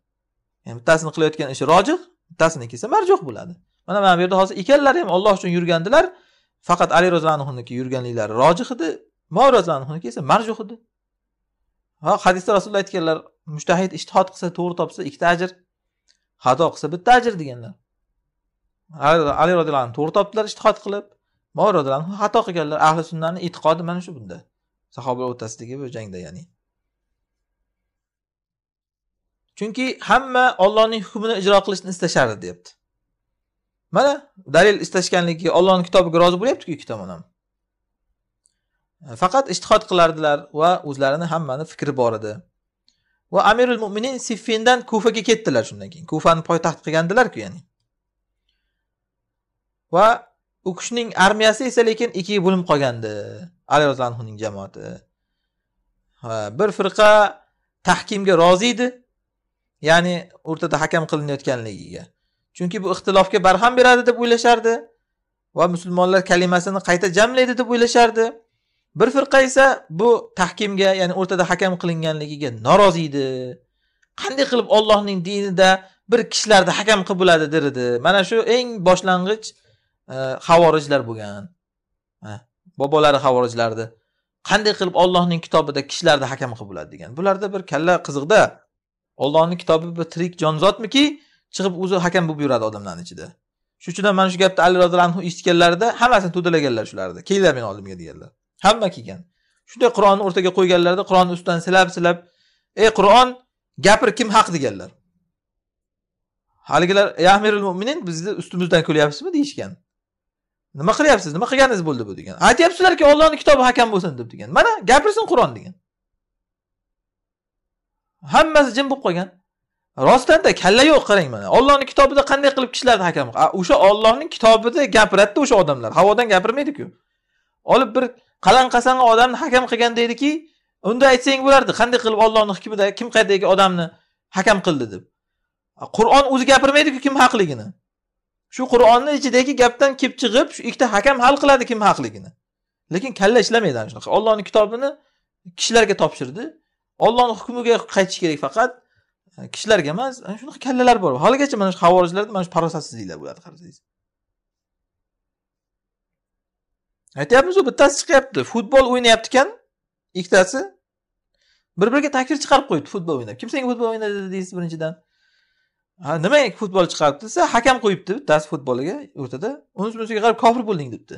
ya'ni bittasini qilayotgan ishi rojih bittasiniki esa marjuh bo'ladi mana mana bu yerda hozir ikkalalari ham olloh uchun yurgandilar faqat ali roziyallohu yurganliklari rojih edi mo roziyallohu esa marjuh edi va hadisda rasululloh aytganlar mushtahid ishtihod qilsa to'g'ri topsa ikkita ajr xato qilsa bitta ajr deganlar ali roziyallohu anhu to'g'ri topdilar ishtihod qilib ma radhiyallohu xato qilganlar ahli sunnani e'tiqodi mana shu bunda sahobalar o'rtasidagi bu jangda ya'ni chunki hamma ollohning hukmini ijro qilishni istashardi deyapti mana dalil istashganligi ollohni kitobiga rozi bo'lyaptiku ikki tomon ham faqat ishtihod qilardilar va o'zlarini hammani fikri bor edi va amirul mo'minin siffindan kufaga ketdilar shundan keyin kufani poytaxt qilgandilarku ya'ni va u kishining armiyasi esa lekin ikkiga bo'linib qolgandi ali roziyallohuning jamoati ha bir firqa tahkimga rozi edi ya'ni o'rtada hakam qilinayotganligiga chunki bu ixtilofga barham beradi deb o'ylashardi va musulmonlar kalimasini qayta jamlaydi deb o'ylashardi bir firqa esa bu tahkimga ya'ni o'rtada hakam qilinganligiga norozi edi qanday qilib ollohning dinida bir kishilarni hakam qilib bo'ladi edi mana shu eng boshlang'ich havorijlar э, bo'lgan bobolari havorijlarni qanday qilib ollohning kitobida kishilarni hakam qilib bo'ladi degan bularda bir kalla qiziqda ollohni kitobi bir tirik jonzotmiki chiqib o'zi hakam bo'lib yuradi odamlarni ichida shu uchun mana shu gapni ali roziyallohu anhu eshitganlarida hammasini to'dalaganlar shularni kelinglar meni oldimga deganlar hamma kelgan shunday qur'onni o'rtaga qo'yganlarida qur'onni ustidan silab silab ey qur'on gapir kim haq deganlar haligilar amiril mo'minin bizni ustimizdan kulyapsizmi deyishgan nima qilyapsiz nima qilganingiz bo'ldi bu degan aytyapsizlarki ollohni kitobi hakam bo'lsin deb degan mana gapirsin qur'on degan hammasi jim bo'lib qolgan rostanda kalla yo'q qarang mana ollohni kitobida qanday qilib kishilarni hakam o'sha ollohning kitobida gapiradida o'sha odamlar havodan gapirmaydiku olib bir qalang odamni hakam qilgan deydiki unda aytsang bo'lardi qanday qilib ollohni hukmida kim qaydagi odamni hakam qildi deb qur'on o'zi gapirmaydiku kim haqligini shu qur'onni ichidagi gapdan kelib chiqib shu ikkita hakam hal qiladi kim haqligini lekin kalla ishlamaydi ana shunaqa ollohni kitobini kishilarga topshirdi ollohni hukmiga qaytish kerak faqat e, kishilarga emas ana shunaqa kallalar bor haligacha mana shu havorijlarda mana shu parosatsizliklar bo'ladi qarasangiz aytyapmizku bittasi chiqyapti futbol o'ynayapti ekan ikkitasi bir biriga takir chiqarib qo'yibdi futbol o'ynab kim senga futbol o'ynadi deysiz birinchidan ha nima futbol chiqaribdi desa hakam qo'yibdi bittasi futboliga o'rtada unisi bunisiga qarab kofir bo'lding debdi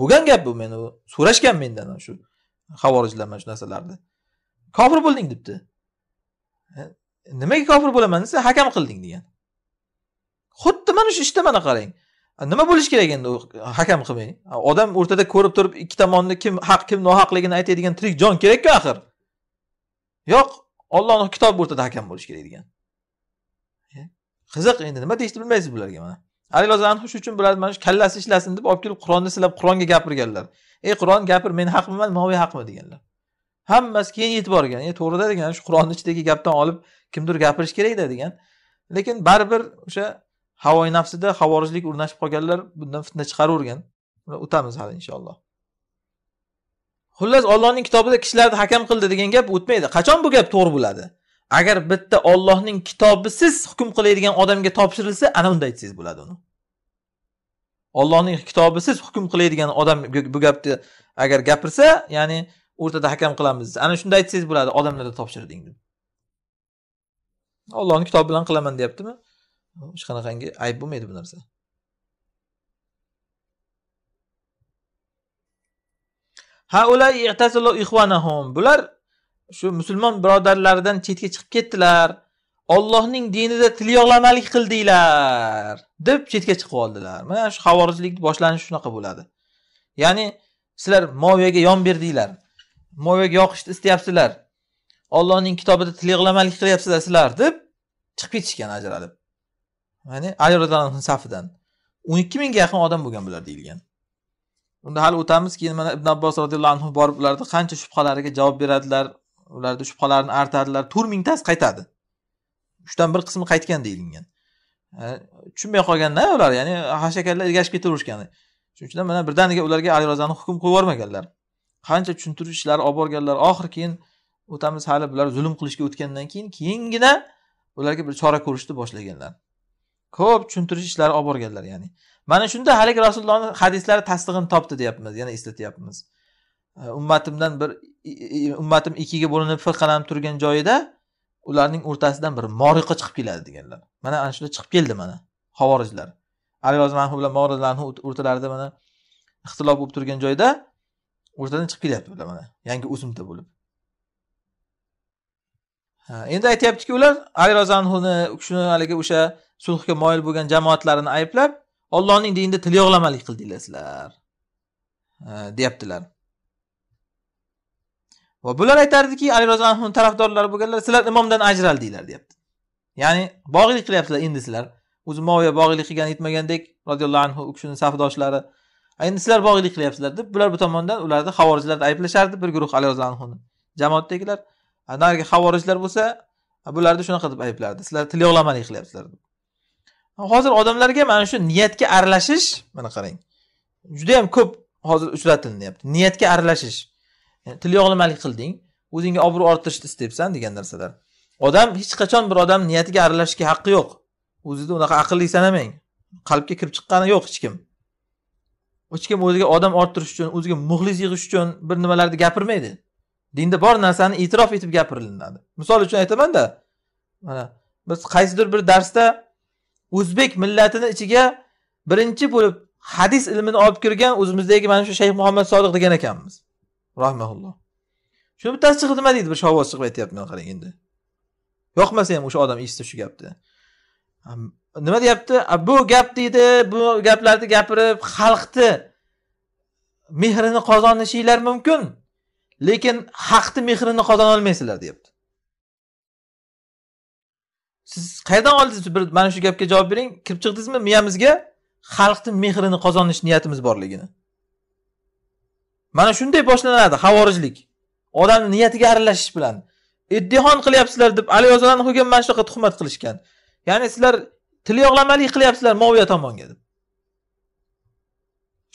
bo'lgan gap bu meni so'rashgan mendan shu havorijlar mana shu narsalarni kofir bo'lding debdi nimaga kofir bo'laman desa hakam qilding degan xuddi mana shu ishda mana qarang nima bo'lishi kerak endi hakam qilmay odam o'rtada ko'rib turib ikki tomonni kim haq kim nohaqligini aytadigan tirik jon kerakku axir yo'q ollohni kitobi o'rtada hakam bo'lishi kerak degan qiziq endi nima deyishni bilmaysiz bularga mana ali roziyallohu anhu shuning uchun bularni mana shu kallasi ishlasin deb olib kelib qur'onni silab qur'onga gapirganlar ey qur'on gapir men haqmiman moviy haqmi deganlar hammasi keyin yetib borgan e to'g'rida degan shu qur'onni ichidagi gapdan olib kimdir gapirish kerakda degan lekin baribir o'sha havoi nafsida havorijlik o'rnashib qolganlar bundan fitna chiqaravergan o'tamiz hali inshaalloh xullas ollohning kitobida kishilarni hakam qildi degan gap o'tmaydi qachon bu gap to'g'ri bo'ladi agar bitta Allohning kitobi siz hukm qiladigan odamga topshirilsa ana unda aytsangiz bo'ladi uni Allohning kitobi siz hukm qiladigan odam bu gapni agar gapirsa ya'ni o'rtada hakam qilamiz ana shunda aytsangiz bo'ladi odamlarga topshirding deb Allohning kitobi bilan qilaman deyaptimi hech qanaqangi ayb bo'lmaydi bu narsa bular shu musulmon birodarlaridan chetga chiqib ketdilar ollohning dinida tilyog'lamalik qildinglar deb chetga chiqib oldilar mana shu havorijlik boshlanishi shunaqa bo'ladi ya'ni sizlar moviyaga yon berdinglar moviyaga yoqishni istayapsizlar ollohning kitobida tilyog'lamalik qilyapsizlar sizlar deb chiqib ketishgan ajralib ya'ni ali safidan o'n ikki mingga yaqin odam bo'lgan bular deyilgan unda hali o'tamiz keyin mana ibn abbos roziyallohu anhu borib ularni qancha shubhalariga javob beradilar ularda shubhalarni artadilar to'rt mingtasi qaytadi uchdan bir qismi qaytgan deyilgan tushunmay qolganda ular ya'ni hashakallar ergashib ketaverishgan shuning uchun mana birdaniga ularga ali rozani hukm qo'yib yubormaganlar qancha tushuntirish ishlari olib borganlar oxiri keyin o'tamiz hali bular zulm qilishga o'tgandan keyin keyingina ularga bir chora ko'rishni boshlaganlar ko'p tushuntirish ishlari olib borganlar ya'ni mana shunda haligi rasulullohni hadislari tasdig'ini topdi deyapmiz yana eslatyapmiz ummatimdan bir ummatim ikkiga bo'linib firqalanib turgan joyida ularning o'rtasidan bir moriqa chiqib keladi deganlar mana ana shunda chiqib keldi mana havorijlar ali rozmanhu bilan moridlarni o'rtalarida mana ixtilof bo'lib turgan joyda o'rtadan chiqib kelyapti ular mana yangi o'simta bo'lib endi aytyaptiki ular ali rozanhuni shuni haligi o'sha sulhga moyil bo'lgan jamoatlarini ayblab ollohning dinida tilyog'lamalik qildinglar sizlar deyaptilar va bular aytardiki ali roziyallohu anhu tarafdorlari bo'lganlar sizlar imomdan ajraldinglar deyapti ya'ni bog'liq qilyaptilar endi sizlar o'zi moviya bog'liq qilgan yetmagandek roziyallohu anhu u kishini safdoshlari endi sizlar bog'liq qilyapsizlar deb bular bu tomondan ularni havorijlarni ayblashardi bir guruh ali roziyallohu anhuni jamoatdagilar narigi havorijlar bo'lsa bularni shunaqa deb ayblardi sizlar til yo'qlamalik qilyapsizlar deb hozir odamlarga mana shu niyatga aralashish mana qarang juda yam ko'p hozir uchratilyapti niyatga aralashish til yog'lamalik qilding o'zingga obro' orttirishni istayapsan degan narsalar odam hech qachon bir odam niyatiga aralashishga haqqi yo'q o'zizni unaqa aqlli sanamang qalbga kirib chiqqani yo'q hech kim hech kim o'ziga odam orttirish uchun o'ziga muxlis yig'ish uchun bir nimalarni gapirmaydi dinda bor narsani e'tirof etib gapirilinadi misol uchun aytamanda mana biz qaysidir bir darsda o'zbek millatini ichiga birinchi bo'lib hadis ilmini olib kirgan o'zimizdagi mana shu shayx muhammad sodiq degan ekanmiz rahmaulloh shuni bittasi chiqib nima deydi bir shovvoz chiqib aytyapti mana qarang endi yoqmasa ham o'sha odam eshitsa shu gapni nima deyapti bu gap deydi bu gaplarni gapirib xalqni mehrini qozonishinglar mumkin lekin haqni mehrini qozona olmaysizlar deyapti siz qayerdan oldingiz bir mana shu gapga javob bering kirib chiqdingizmi miyamizga xalqni mehrini qozonish niyatimiz borligini mana shunday boshlanadi havorijlik odamni niyatiga aralashish bilan iddihon qilyapsizlar deb ali anhuga mana shunaqa tuhmat qilishgan ya'ni sizlar tilyoqlamalik qilyapsizlar moviya tomonga deb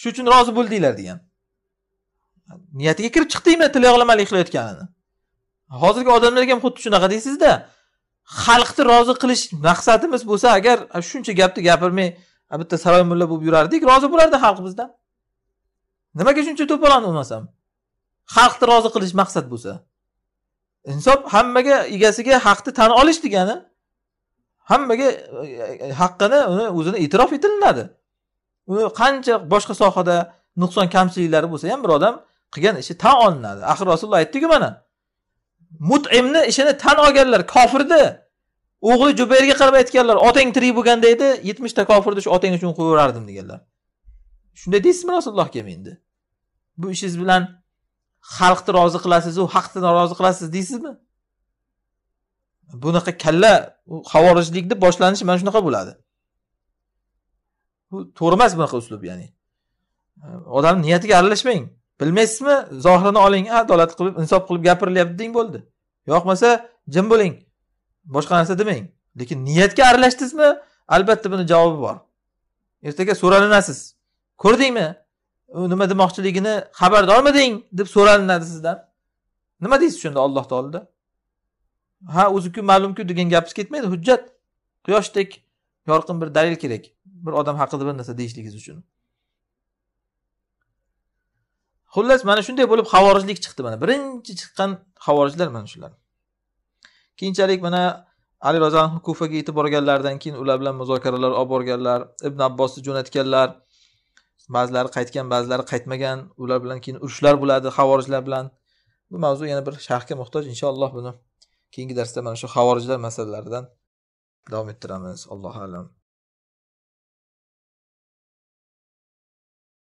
shu uchun rozi bo'ldinglar degan niyatiga kirib chiqdingmi tilyoqlamalik qilayotganini hozirgi odamlarga ham xuddi shunaqa deysizda xalqni rozi qilish maqsadimiz bo'lsa agar shuncha gapni gapirmay bitta saroy mulla bo'lib yurardik rozi bo'lardi xalq bizdan nimaga shuncha to'polon olmasam xalqni rozi qilish maqsad bo'lsa insof hammaga egasiga haqni tan olish degani hammaga e, e, haqqini uni o'zini e'tirof etilinadi uni qancha boshqa sohada nuqson kamchiliklari bo'lsa ham bir odam qilgan ishi tan olinadi axir rasululloh aytdiku mana mutimni ishini tan olganlar kofirni o'g'li jubayrga qarab aytganlar otang tirik bo'lganda edi yetmishta kofirni shu otang uchun qo'yaverardim deganlar shunday deysizmi rasulullohga endi bu ishingiz bilan xalqni rozi qilasiz u haqni norozi qilasiz deysizmi bunaqa kalla havorijlikni boshlanishi mana shunaqa bo'ladi bu to'g'ri emas bunaqa uslub ya'ni odamni niyatiga aralashmang bilmaysizmi zohirini oling adolat qilib insof qilib gapirilyapti deng bo'ldi yoqmasa jim bo'ling boshqa narsa demang lekin niyatga aralashdingizmi albatta buni javobi bor ertaga so'ralinasiz ko'rdingmi nima demoqchiligini xabardormiding deb so'ralinadi sizdan nima deysiz shunda olloh taolada ha o'ziku ma'lumku degan gapingiz ketmaydi hujjat quyoshdek yorqin bir dalil kerak bir odam haqida bir narsa deyishligingiz uchun xullas mana shunday bo'lib havorijlik chiqdi mana birinchi chiqqan havorijlar mana shular keyinchalik mana ali roziyallohu kufaga yetib borganlaridan keyin ular bilan muzokaralar olib borganlar ibn abbosni jo'natganlar ba'zilari qaytgan ba'zilari qaytmagan ular bilan keyin urushlar bo'ladi havorijlar bilan bu mavzu yana bir sharhga muhtoj inshaalloh buni keyingi darsda mana shu havorijlar masalalaridan davom ettiramiz allohu alam